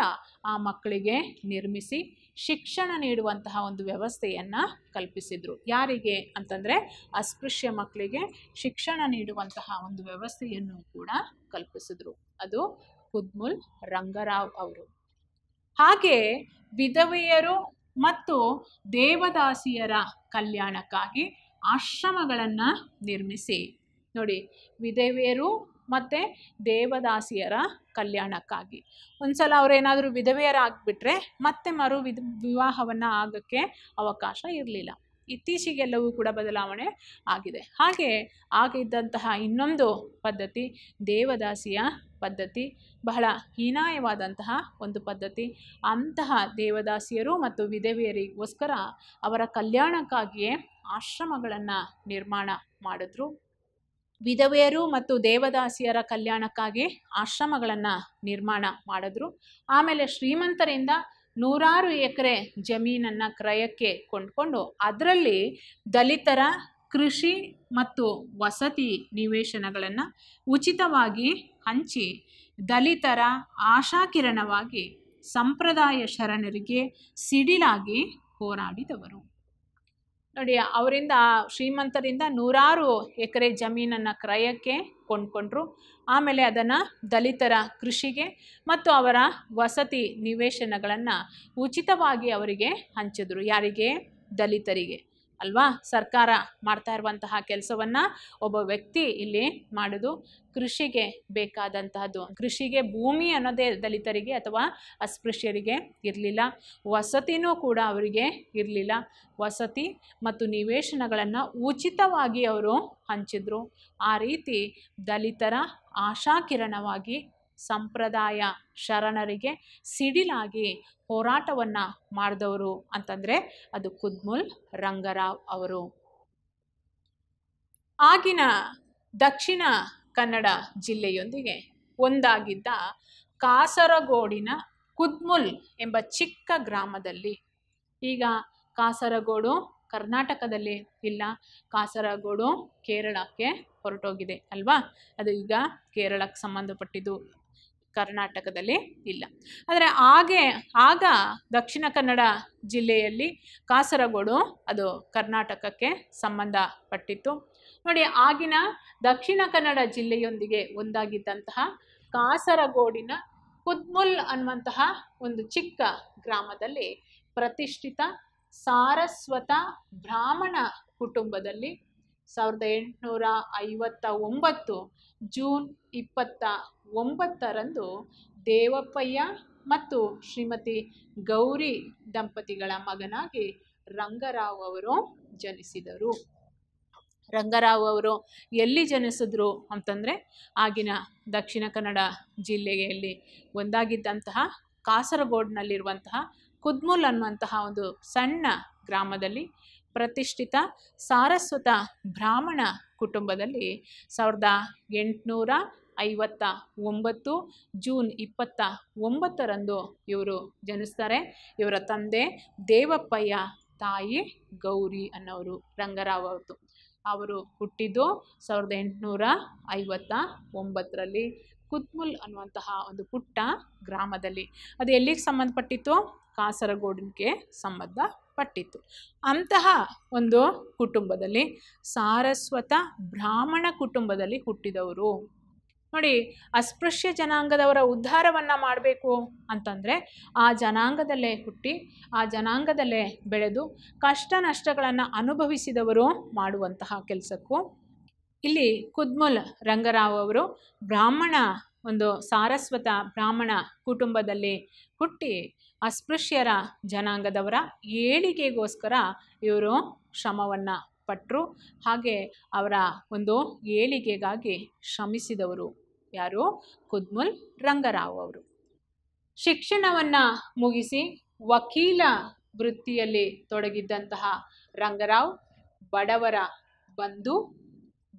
ಆ ಮಕ್ಕಳಿಗೆ ನಿರ್ಮಿಸಿ ಶಿಕ್ಷಣ ನೀಡುವಂತಹ ಒಂದು ವ್ಯವಸ್ಥೆಯನ್ನು ಕಲ್ಪಿಸಿದರು ಯಾರಿಗೆ ಅಂತಂದರೆ ಅಸ್ಪೃಶ್ಯ ಮಕ್ಕಳಿಗೆ ಶಿಕ್ಷಣ ನೀಡುವಂತಹ ಒಂದು ವ್ಯವಸ್ಥೆಯನ್ನು ಕೂಡ ಕಲ್ಪಿಸಿದರು ಅದು ಕುದ್ಮುಲ್ ರಂಗರಾವ್ ಅವರು ಹಾಗೆ ವಿಧವೆಯರು ಮತ್ತು ದೇವದಾಸಿಯರ ಕಲ್ಯಾಣಕ್ಕಾಗಿ ಆಶ್ರಮಗಳನ್ನು ನಿರ್ಮಿಸಿ ನೋಡಿ ವಿಧವೆಯರು ಮತ್ತು ದೇವದಾಸಿಯರ ಕಲ್ಯಾಣಕ್ಕಾಗಿ ಒಂದು ಸಲ ಅವರೇನಾದರೂ ವಿಧವೆಯರಾಗಿಬಿಟ್ರೆ ಮತ್ತೆ ಮರು ವಿಧ ವಿವಾಹವನ್ನು ಆಗೋಕ್ಕೆ ಅವಕಾಶ ಇರಲಿಲ್ಲ ಇತ್ತೀಚೆಗೆಲ್ಲವೂ ಕೂಡ ಬದಲಾವಣೆ ಆಗಿದೆ ಹಾಗೆ ಆಗಿದ್ದಂತಹ ಇನ್ನೊಂದು ಪದ್ಧತಿ ದೇವದಾಸಿಯ ಪದ್ಧತಿ ಬಹಳ ಹೀನಾಯವಾದಂತಹ ಒಂದು ಪದ್ಧತಿ ಅಂತಹ ದೇವದಾಸಿಯರು ಮತ್ತು ವಿಧವೆಯರಿಗೋಸ್ಕರ ಅವರ ಕಲ್ಯಾಣಕ್ಕಾಗಿಯೇ ಆಶ್ರಮಗಳನ್ನು ನಿರ್ಮಾಣ ಮಾಡಿದ್ರು ವಿಧವೆಯರು ಮತ್ತು ದೇವದಾಸಿಯರ ಕಲ್ಯಾಣಕ್ಕಾಗಿ ಆಶ್ರಮಗಳನ್ನು ನಿರ್ಮಾಣ ಮಾಡಿದ್ರು ಆಮೇಲೆ ಶ್ರೀಮಂತರಿಂದ ನೂರಾರು ಎಕರೆ ಜಮೀನನ್ನು ಕ್ರಯಕ್ಕೆ ಕೊಂಡುಕೊಂಡು ಅದರಲ್ಲಿ ದಲಿತರ ಕೃಷಿ ಮತ್ತು ವಸತಿ ನಿವೇಶನಗಳನ್ನು ಉಚಿತವಾಗಿ ಹಂಚಿ ದಲಿತರ ಆಶಾಕಿರಣವಾಗಿ ಸಂಪ್ರದಾಯ ಶರಣರಿಗೆ ಸಿಡಿಲಾಗಿ ಹೋರಾಡಿದವರು ನೋಡಿ ಅವರಿಂದ ಶ್ರೀಮಂತರಿಂದ ನೂರಾರು ಎಕರೆ ಜಮೀನನ್ನು ಕ್ರಯಕ್ಕೆ ಕೊಂಡ್ಕೊಂಡ್ರು ಆಮೇಲೆ ಅದನ್ನು ದಲಿತರ ಕೃಷಿಗೆ ಮತ್ತು ಅವರ ವಸತಿ ನಿವೇಶನಗಳನ್ನು ಉಚಿತವಾಗಿ ಅವರಿಗೆ ಹಂಚಿದ್ರು ಯಾರಿಗೆ ದಲಿತರಿಗೆ ಅಲ್ವಾ ಸರ್ಕಾರ ಮಾಡ್ತಾ ಇರುವಂತಹ ಕೆಲಸವನ್ನು ಒಬ್ಬ ವ್ಯಕ್ತಿ ಇಲ್ಲಿ ಮಾಡೋದು ಕೃಷಿಗೆ ಬೇಕಾದಂತಹದ್ದು ಕೃಷಿಗೆ ಭೂಮಿ ಅನ್ನೋದೇ ದಲಿತರಿಗೆ ಅಥವಾ ಅಸ್ಪೃಶ್ಯರಿಗೆ ಇರಲಿಲ್ಲ ವಸತಿನೂ ಕೂಡ ಅವರಿಗೆ ಇರಲಿಲ್ಲ ವಸತಿ ಮತ್ತು ನಿವೇಶನಗಳನ್ನು ಉಚಿತವಾಗಿ ಅವರು ಹಂಚಿದ್ರು ಆ ರೀತಿ ದಲಿತರ ಆಶಾಕಿರಣವಾಗಿ ಸಂಪ್ರದಾಯ ಶರಣರಿಗೆ ಸಿಡಿಲಾಗಿ ಹೋರಾಟವನ್ನು ಮಾಡಿದವರು ಅಂತಂದರೆ ಅದು ಕುದ್ಮುಲ್ ರಂಗರಾವ್ ಅವರು ಆಗಿನ ದಕ್ಷಿಣ ಕನ್ನಡ ಜಿಲ್ಲೆಯೊಂದಿಗೆ ಒಂದಾಗಿದ್ದ ಕಾಸರಗೋಡಿನ ಕುದ್ಮುಲ್ ಎಂಬ ಚಿಕ್ಕ ಗ್ರಾಮದಲ್ಲಿ ಈಗ ಕಾಸರಗೋಡು ಕರ್ನಾಟಕದಲ್ಲಿ ಇಲ್ಲ ಕಾಸರಗೋಡು ಕೇರಳಕ್ಕೆ ಹೊರಟೋಗಿದೆ ಅಲ್ವಾ ಅದು ಈಗ ಕೇರಳಕ್ಕೆ ಸಂಬಂಧಪಟ್ಟಿದ್ದು ಕರ್ನಾಟಕದಲ್ಲಿ ಇಲ್ಲ ಆದರೆ ಹಾಗೆ ಆಗ ದಕ್ಷಿಣ ಕನ್ನಡ ಜಿಲ್ಲೆಯಲ್ಲಿ ಕಾಸರಗೋಡು ಅದು ಕರ್ನಾಟಕಕ್ಕೆ ಸಂಬಂಧಪಟ್ಟಿತ್ತು ನೋಡಿ ಆಗಿನ ದಕ್ಷಿಣ ಕನ್ನಡ ಜಿಲ್ಲೆಯೊಂದಿಗೆ ಒಂದಾಗಿದ್ದಂತಹ ಕಾಸರಗೋಡಿನ ಕುದ್ಮುಲ್ ಅನ್ನುವಂತಹ ಒಂದು ಚಿಕ್ಕ ಗ್ರಾಮದಲ್ಲಿ ಪ್ರತಿಷ್ಠಿತ ಸಾರಸ್ವತ ಬ್ರಾಹ್ಮಣ ಕುಟುಂಬದಲ್ಲಿ ಸಾವಿರದ ಎಂಟುನೂರ ಐವತ್ತ ಒಂಬತ್ತು ಜೂನ್ ಇಪ್ಪತ್ತ ಒಂಬತ್ತರಂದು ದೇವಪ್ಪಯ್ಯ ಮತ್ತು ಶ್ರೀಮತಿ ಗೌರಿ ದಂಪತಿಗಳ ಮಗನಾಗಿ ರಂಗರಾವ್ ಅವರು ಜನಿಸಿದರು ರಂಗರಾವ್ ಅವರು ಎಲ್ಲಿ ಜನಿಸಿದ್ರು ಅಂತಂದರೆ ಆಗಿನ ದಕ್ಷಿಣ ಕನ್ನಡ ಜಿಲ್ಲೆಯಲ್ಲಿ ಒಂದಾಗಿದ್ದಂತಹ ಕಾಸರಗೋಡ್ನಲ್ಲಿರುವಂತಹ ಕುದ್ಮುಲ್ ಅನ್ನುವಂತಹ ಒಂದು ಸಣ್ಣ ಗ್ರಾಮದಲ್ಲಿ ಪ್ರತಿಷ್ಠಿತ ಸಾರಸ್ವತ ಬ್ರಾಹ್ಮಣ ಕುಟುಂಬದಲ್ಲಿ ಸಾವಿರದ ಎಂಟುನೂರ ಐವತ್ತ ಒಂಬತ್ತು ಜೂನ್ ಇಪ್ಪತ್ತ ಒಂಬತ್ತರಂದು ಇವರು ಜನಿಸ್ತಾರೆ ಇವರ ತಂದೆ ದೇವಪ್ಪಯ್ಯ ತಾಯಿ ಗೌರಿ ಅನ್ನೋರು ರಂಗರಾವ್ ಅವರು ಅವರು ಹುಟ್ಟಿದ್ದು ಸಾವಿರದ ಎಂಟುನೂರ ಐವತ್ತ ಒಂಬತ್ತರಲ್ಲಿ ಕುತ್ಮುಲ್ ಅನ್ನುವಂತಹ ಒಂದು ಪುಟ್ಟ ಗ್ರಾಮದಲ್ಲಿ ಅದು ಎಲ್ಲಿಗೆ ಸಂಬಂಧಪಟ್ಟಿತ್ತು ಸಂಬಂಧ ಸಂಬಂಧಪಟ್ಟಿತ್ತು ಅಂತಹ ಒಂದು ಕುಟುಂಬದಲ್ಲಿ ಸಾರಸ್ವತ ಬ್ರಾಹ್ಮಣ ಕುಟುಂಬದಲ್ಲಿ ಹುಟ್ಟಿದವರು ನೋಡಿ ಅಸ್ಪೃಶ್ಯ ಜನಾಂಗದವರ ಉದ್ಧಾರವನ್ನು ಮಾಡಬೇಕು ಅಂತಂದರೆ ಆ ಜನಾಂಗದಲ್ಲೇ ಹುಟ್ಟಿ ಆ ಜನಾಂಗದಲ್ಲೇ ಬೆಳೆದು ಕಷ್ಟ ನಷ್ಟಗಳನ್ನು ಅನುಭವಿಸಿದವರು ಮಾಡುವಂತಹ ಕೆಲಸಕ್ಕೂ ಇಲ್ಲಿ ಕುದ್ಮುಲ್ ರಂಗರಾವ್ ಅವರು ಬ್ರಾಹ್ಮಣ ಒಂದು ಸಾರಸ್ವತ ಬ್ರಾಹ್ಮಣ ಕುಟುಂಬದಲ್ಲಿ ಹುಟ್ಟಿ ಅಸ್ಪೃಶ್ಯರ ಜನಾಂಗದವರ ಏಳಿಗೆಗೋಸ್ಕರ ಇವರು ಶ್ರಮವನ್ನು ಪಟ್ಟರು ಹಾಗೆ ಅವರ ಒಂದು ಏಳಿಗೆಗಾಗಿ ಶ್ರಮಿಸಿದವರು ಯಾರು ಕುದ್ಮುಲ್ ರಂಗರಾವ್ ಅವರು ಶಿಕ್ಷಣವನ್ನು ಮುಗಿಸಿ ವಕೀಲ ವೃತ್ತಿಯಲ್ಲಿ ತೊಡಗಿದ್ದಂತಹ ರಂಗರಾವ್ ಬಡವರ ಬಂಧು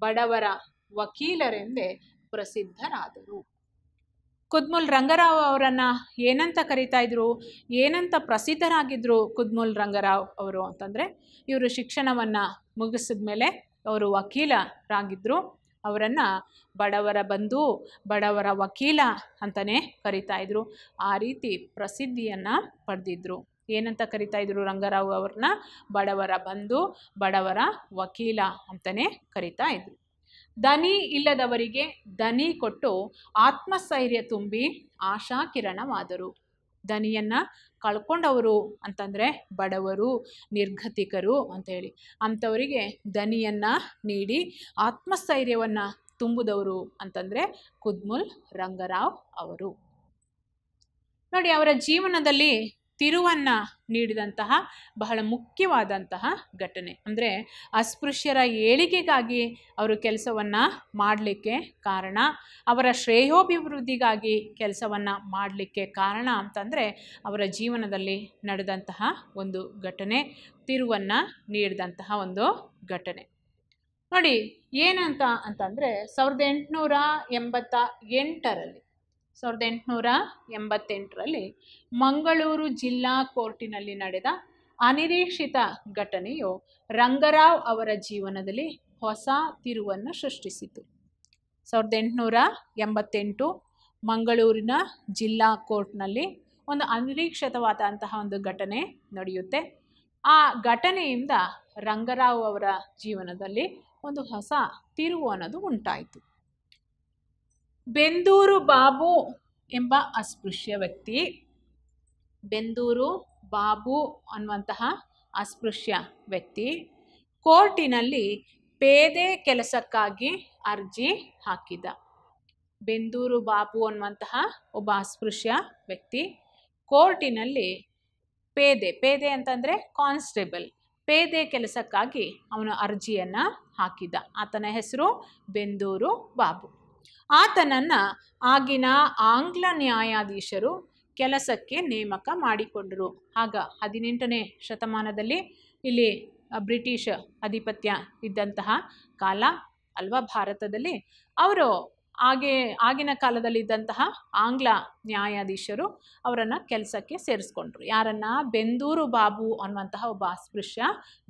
ಬಡವರ ವಕೀಲರೆಂದೇ ಪ್ರಸಿದ್ಧರಾದರು ಕುದ್ಮುಲ್ ರಂಗರಾವ್ ಅವರನ್ನು ಏನಂತ ಕರಿತಾ ಇದ್ರು ಏನಂತ ಪ್ರಸಿದ್ಧರಾಗಿದ್ದರು ಕುದ್ಮುಲ್ ರಂಗರಾವ್ ಅವರು ಅಂತಂದರೆ ಇವರು ಶಿಕ್ಷಣವನ್ನು ಮುಗಿಸಿದ ಮೇಲೆ ಅವರು ವಕೀಲರಾಗಿದ್ದರು ಅವರನ್ನು ಬಡವರ ಬಂಧು ಬಡವರ ವಕೀಲ ಅಂತಲೇ ಕರಿತಾ ಆ ರೀತಿ ಪ್ರಸಿದ್ಧಿಯನ್ನು ಪಡೆದಿದ್ರು ಏನಂತ ಕರಿತಾ ಇದ್ರು ರಂಗರಾವ್ ಅವ್ರನ್ನ ಬಡವರ ಬಂಧು ಬಡವರ ವಕೀಲ ಅಂತಲೇ ಕರಿತಾ ಇದ್ರು ದನಿ ಇಲ್ಲದವರಿಗೆ ದನಿ ಕೊಟ್ಟು ಆತ್ಮಸ್ಥೈರ್ಯ ತುಂಬಿ ಆಶಾ ಕಿರಣವಾದರು ದನಿಯನ್ನು ಕಳ್ಕೊಂಡವರು ಅಂತಂದರೆ ಬಡವರು ನಿರ್ಗತಿಕರು ಅಂತೇಳಿ ಅಂಥವರಿಗೆ ದನಿಯನ್ನು ನೀಡಿ ಆತ್ಮಸ್ಥೈರ್ಯವನ್ನು ತುಂಬಿದವರು ಅಂತಂದರೆ ಕುದ್ಮುಲ್ ರಂಗರಾವ್ ಅವರು ನೋಡಿ ಅವರ ಜೀವನದಲ್ಲಿ ತಿರುವನ್ನು ನೀಡಿದಂತಹ ಬಹಳ ಮುಖ್ಯವಾದಂತಹ ಘಟನೆ ಅಂದರೆ ಅಸ್ಪೃಶ್ಯರ ಏಳಿಗೆಗಾಗಿ ಅವರು ಕೆಲಸವನ್ನು ಮಾಡಲಿಕ್ಕೆ ಕಾರಣ ಅವರ ಶ್ರೇಯೋಭಿವೃದ್ಧಿಗಾಗಿ ಕೆಲಸವನ್ನು ಮಾಡಲಿಕ್ಕೆ ಕಾರಣ ಅಂತಂದರೆ ಅವರ ಜೀವನದಲ್ಲಿ ನಡೆದಂತಹ ಒಂದು ಘಟನೆ ತಿರುವನ್ನು ನೀಡಿದಂತಹ ಒಂದು ಘಟನೆ ನೋಡಿ ಏನಂತ ಅಂತಂದರೆ ಸಾವಿರದ ಎಂಟುನೂರ ಎಂಬತ್ತ ಎಂಟರಲ್ಲಿ ಸಾವಿರದ ಎಂಟುನೂರ ಎಂಬತ್ತೆಂಟರಲ್ಲಿ ಮಂಗಳೂರು ಜಿಲ್ಲಾ ಕೋರ್ಟಿನಲ್ಲಿ ನಡೆದ ಅನಿರೀಕ್ಷಿತ ಘಟನೆಯು ರಂಗರಾವ್ ಅವರ ಜೀವನದಲ್ಲಿ ಹೊಸ ತಿರುವನ್ನು ಸೃಷ್ಟಿಸಿತು ಸಾವಿರದ ಎಂಟುನೂರ ಎಂಬತ್ತೆಂಟು ಮಂಗಳೂರಿನ ಜಿಲ್ಲಾ ಕೋರ್ಟ್ನಲ್ಲಿ ಒಂದು ಅನಿರೀಕ್ಷಿತವಾದಂತಹ ಒಂದು ಘಟನೆ ನಡೆಯುತ್ತೆ ಆ ಘಟನೆಯಿಂದ ರಂಗರಾವ್ ಅವರ ಜೀವನದಲ್ಲಿ ಒಂದು ಹೊಸ ತಿರುವು ಅನ್ನೋದು ಉಂಟಾಯಿತು ಬೆಂದೂರು ಬಾಬು ಎಂಬ ಅಸ್ಪೃಶ್ಯ ವ್ಯಕ್ತಿ ಬೆಂದೂರು ಬಾಬು ಅನ್ನುವಂತಹ ಅಸ್ಪೃಶ್ಯ ವ್ಯಕ್ತಿ ಕೋರ್ಟಿನಲ್ಲಿ ಪೇದೆ ಕೆಲಸಕ್ಕಾಗಿ ಅರ್ಜಿ ಹಾಕಿದ ಬೆಂದೂರು ಬಾಬು ಅನ್ನುವಂತಹ ಒಬ್ಬ ಅಸ್ಪೃಶ್ಯ ವ್ಯಕ್ತಿ ಕೋರ್ಟಿನಲ್ಲಿ ಪೇದೆ ಪೇದೆ ಅಂತಂದರೆ ಕಾನ್ಸ್ಟೇಬಲ್ ಪೇದೆ ಕೆಲಸಕ್ಕಾಗಿ ಅವನು ಅರ್ಜಿಯನ್ನು ಹಾಕಿದ ಆತನ ಹೆಸರು ಬೆಂದೂರು ಬಾಬು ಆತನನ್ನು ಆಗಿನ ಆಂಗ್ಲ ನ್ಯಾಯಾಧೀಶರು ಕೆಲಸಕ್ಕೆ ನೇಮಕ ಮಾಡಿಕೊಂಡರು ಆಗ ಹದಿನೆಂಟನೇ ಶತಮಾನದಲ್ಲಿ ಇಲ್ಲಿ ಬ್ರಿಟಿಷ್ ಆಧಿಪತ್ಯ ಇದ್ದಂತಹ ಕಾಲ ಅಲ್ವಾ ಭಾರತದಲ್ಲಿ ಅವರು ಹಾಗೆ ಆಗಿನ ಕಾಲದಲ್ಲಿದ್ದಂತಹ ಆಂಗ್ಲ ನ್ಯಾಯಾಧೀಶರು ಅವರನ್ನು ಕೆಲಸಕ್ಕೆ ಸೇರಿಸ್ಕೊಂಡ್ರು ಯಾರನ್ನು ಬೆಂದೂರು ಬಾಬು ಅನ್ನುವಂತಹ ಒಬ್ಬ ಅಸ್ಪೃಶ್ಯ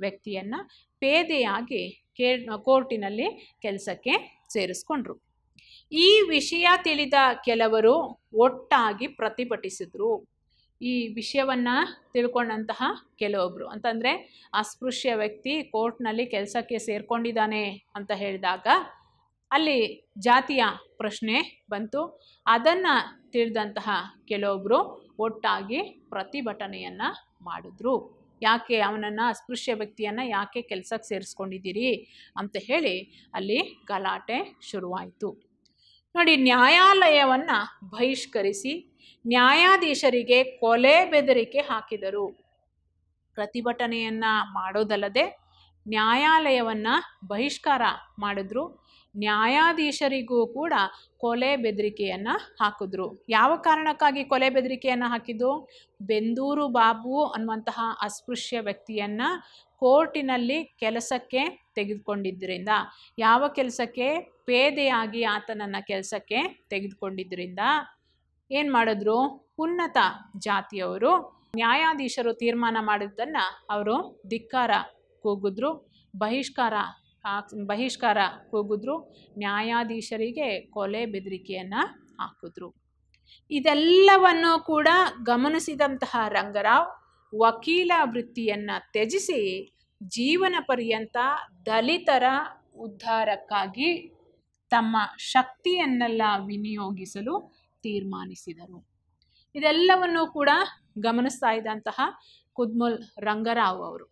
ವ್ಯಕ್ತಿಯನ್ನು ಪೇದೆಯಾಗಿ ಕೇ ಕೋರ್ಟಿನಲ್ಲಿ ಕೆಲಸಕ್ಕೆ ಸೇರಿಸ್ಕೊಂಡ್ರು ಈ ವಿಷಯ ತಿಳಿದ ಕೆಲವರು ಒಟ್ಟಾಗಿ ಪ್ರತಿಭಟಿಸಿದರು ಈ ವಿಷಯವನ್ನು ತಿಳ್ಕೊಂಡಂತಹ ಕೆಲವೊಬ್ಬರು ಅಂತಂದರೆ ಅಸ್ಪೃಶ್ಯ ವ್ಯಕ್ತಿ ಕೋರ್ಟ್ನಲ್ಲಿ ಕೆಲಸಕ್ಕೆ ಸೇರ್ಕೊಂಡಿದ್ದಾನೆ ಅಂತ ಹೇಳಿದಾಗ ಅಲ್ಲಿ ಜಾತಿಯ ಪ್ರಶ್ನೆ ಬಂತು ಅದನ್ನು ತಿಳಿದಂತಹ ಕೆಲವೊಬ್ಬರು ಒಟ್ಟಾಗಿ ಪ್ರತಿಭಟನೆಯನ್ನು ಮಾಡಿದ್ರು ಯಾಕೆ ಅವನನ್ನು ಅಸ್ಪೃಶ್ಯ ವ್ಯಕ್ತಿಯನ್ನು ಯಾಕೆ ಕೆಲಸಕ್ಕೆ ಸೇರಿಸ್ಕೊಂಡಿದ್ದೀರಿ ಅಂತ ಹೇಳಿ ಅಲ್ಲಿ ಗಲಾಟೆ ಶುರುವಾಯಿತು ನೋಡಿ ನ್ಯಾಯಾಲಯವನ್ನು ಬಹಿಷ್ಕರಿಸಿ ನ್ಯಾಯಾಧೀಶರಿಗೆ ಕೊಲೆ ಬೆದರಿಕೆ ಹಾಕಿದರು ಪ್ರತಿಭಟನೆಯನ್ನು ಮಾಡೋದಲ್ಲದೆ ನ್ಯಾಯಾಲಯವನ್ನು ಬಹಿಷ್ಕಾರ ಮಾಡಿದ್ರು ನ್ಯಾಯಾಧೀಶರಿಗೂ ಕೂಡ ಕೊಲೆ ಬೆದರಿಕೆಯನ್ನು ಹಾಕಿದ್ರು ಯಾವ ಕಾರಣಕ್ಕಾಗಿ ಕೊಲೆ ಬೆದರಿಕೆಯನ್ನು ಹಾಕಿದ್ದು ಬೆಂದೂರು ಬಾಬು ಅನ್ನುವಂತಹ ಅಸ್ಪೃಶ್ಯ ವ್ಯಕ್ತಿಯನ್ನು ಕೋರ್ಟಿನಲ್ಲಿ ಕೆಲಸಕ್ಕೆ ತೆಗೆದುಕೊಂಡಿದ್ದರಿಂದ ಯಾವ ಕೆಲಸಕ್ಕೆ ಪೇದೆಯಾಗಿ ಆತನನ್ನು ಕೆಲಸಕ್ಕೆ ತೆಗೆದುಕೊಂಡಿದ್ದರಿಂದ ಏನು ಮಾಡಿದ್ರು ಉನ್ನತ ಜಾತಿಯವರು ನ್ಯಾಯಾಧೀಶರು ತೀರ್ಮಾನ ಮಾಡಿದ್ದನ್ನು ಅವರು ಧಿಕ್ಕಾರ ಕೂಗಿದ್ರು ಬಹಿಷ್ಕಾರ ಬಹಿಷ್ಕಾರ ಕೂಗಿದ್ರು ನ್ಯಾಯಾಧೀಶರಿಗೆ ಕೊಲೆ ಬೆದರಿಕೆಯನ್ನು ಹಾಕಿದ್ರು ಇದೆಲ್ಲವನ್ನು ಕೂಡ ಗಮನಿಸಿದಂತಹ ರಂಗರಾವ್ ವಕೀಲ ವೃತ್ತಿಯನ್ನು ತ್ಯಜಿಸಿ ಜೀವನ ಪರ್ಯಂತ ದಲಿತರ ಉದ್ಧಾರಕ್ಕಾಗಿ ತಮ್ಮ ಶಕ್ತಿಯನ್ನೆಲ್ಲ ವಿನಿಯೋಗಿಸಲು ತೀರ್ಮಾನಿಸಿದರು ಇದೆಲ್ಲವನ್ನು ಕೂಡ ಗಮನಿಸ್ತಾ ಇದ್ದಂತಹ ಕುದ್ಮುಲ್ ರಂಗರಾವ್ ಅವರು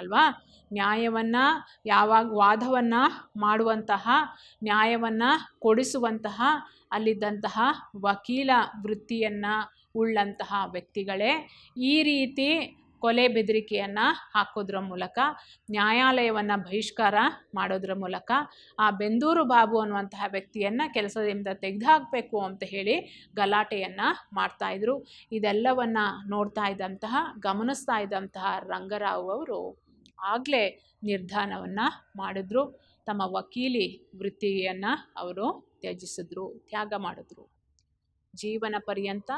ಅಲ್ವಾ ನ್ಯಾಯವನ್ನು ಯಾವಾಗ ವಾದವನ್ನು ಮಾಡುವಂತಹ ನ್ಯಾಯವನ್ನು ಕೊಡಿಸುವಂತಹ ಅಲ್ಲಿದ್ದಂತಹ ವಕೀಲ ವೃತ್ತಿಯನ್ನು ಉಳ್ಳಂತಹ ವ್ಯಕ್ತಿಗಳೇ ಈ ರೀತಿ ಕೊಲೆ ಬೆದರಿಕೆಯನ್ನು ಹಾಕೋದ್ರ ಮೂಲಕ ನ್ಯಾಯಾಲಯವನ್ನು ಬಹಿಷ್ಕಾರ ಮಾಡೋದ್ರ ಮೂಲಕ ಆ ಬೆಂದೂರು ಬಾಬು ಅನ್ನುವಂತಹ ವ್ಯಕ್ತಿಯನ್ನು ಕೆಲಸದಿಂದ ತೆಗೆದುಹಾಕಬೇಕು ಅಂತ ಹೇಳಿ ಗಲಾಟೆಯನ್ನು ಮಾಡ್ತಾಯಿದ್ರು ಇದೆಲ್ಲವನ್ನು ನೋಡ್ತಾ ಇದ್ದಂತಹ ಗಮನಿಸ್ತಾ ಇದ್ದಂತಹ ರಂಗರಾವ್ ಅವರು ಆಗಲೇ ನಿರ್ಧಾರವನ್ನು ಮಾಡಿದ್ರು ತಮ್ಮ ವಕೀಲಿ ವೃತ್ತಿಯನ್ನು ಅವರು ತ್ಯಜಿಸಿದ್ರು ತ್ಯಾಗ ಮಾಡಿದ್ರು ಜೀವನ ಪರ್ಯಂತ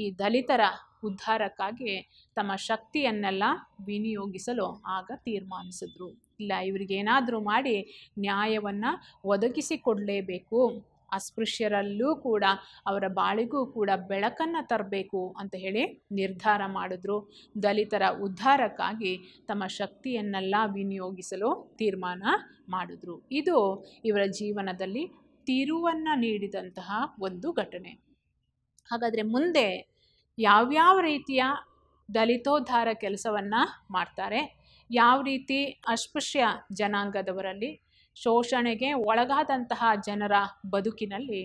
ಈ ದಲಿತರ ಉದ್ಧಾರಕ್ಕಾಗಿ ತಮ್ಮ ಶಕ್ತಿಯನ್ನೆಲ್ಲ ವಿನಿಯೋಗಿಸಲು ಆಗ ತೀರ್ಮಾನಿಸಿದ್ರು ಇಲ್ಲ ಇವ್ರಿಗೇನಾದರೂ ಮಾಡಿ ನ್ಯಾಯವನ್ನು ಒದಗಿಸಿಕೊಡಲೇಬೇಕು ಅಸ್ಪೃಶ್ಯರಲ್ಲೂ ಕೂಡ ಅವರ ಬಾಳಿಗೂ ಕೂಡ ಬೆಳಕನ್ನು ತರಬೇಕು ಅಂತ ಹೇಳಿ ನಿರ್ಧಾರ ಮಾಡಿದ್ರು ದಲಿತರ ಉದ್ಧಾರಕ್ಕಾಗಿ ತಮ್ಮ ಶಕ್ತಿಯನ್ನೆಲ್ಲ ವಿನಿಯೋಗಿಸಲು ತೀರ್ಮಾನ ಮಾಡಿದ್ರು ಇದು ಇವರ ಜೀವನದಲ್ಲಿ ತಿರುವನ್ನು ನೀಡಿದಂತಹ ಒಂದು ಘಟನೆ ಹಾಗಾದರೆ ಮುಂದೆ ಯಾವ್ಯಾವ ರೀತಿಯ ದಲಿತೋದ್ಧಾರ ಕೆಲಸವನ್ನು ಮಾಡ್ತಾರೆ ಯಾವ ರೀತಿ ಅಸ್ಪೃಶ್ಯ ಜನಾಂಗದವರಲ್ಲಿ ಶೋಷಣೆಗೆ ಒಳಗಾದಂತಹ ಜನರ ಬದುಕಿನಲ್ಲಿ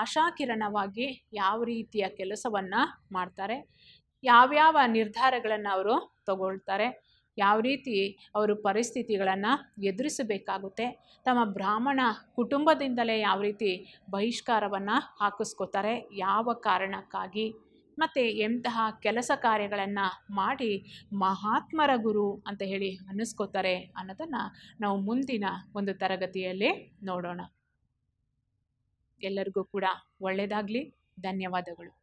ಆಶಾಕಿರಣವಾಗಿ ಯಾವ ರೀತಿಯ ಕೆಲಸವನ್ನು ಮಾಡ್ತಾರೆ ಯಾವ್ಯಾವ ನಿರ್ಧಾರಗಳನ್ನು ಅವರು ತಗೊಳ್ತಾರೆ ಯಾವ ರೀತಿ ಅವರು ಪರಿಸ್ಥಿತಿಗಳನ್ನು ಎದುರಿಸಬೇಕಾಗುತ್ತೆ ತಮ್ಮ ಬ್ರಾಹ್ಮಣ ಕುಟುಂಬದಿಂದಲೇ ಯಾವ ರೀತಿ ಬಹಿಷ್ಕಾರವನ್ನು ಹಾಕಿಸ್ಕೋತಾರೆ ಯಾವ ಕಾರಣಕ್ಕಾಗಿ ಮತ್ತು ಎಂತಹ ಕೆಲಸ ಕಾರ್ಯಗಳನ್ನು ಮಾಡಿ ಮಹಾತ್ಮರ ಗುರು ಅಂತ ಹೇಳಿ ಅನ್ನಿಸ್ಕೋತಾರೆ ಅನ್ನೋದನ್ನು ನಾವು ಮುಂದಿನ ಒಂದು ತರಗತಿಯಲ್ಲಿ ನೋಡೋಣ ಎಲ್ಲರಿಗೂ ಕೂಡ ಒಳ್ಳೆಯದಾಗಲಿ ಧನ್ಯವಾದಗಳು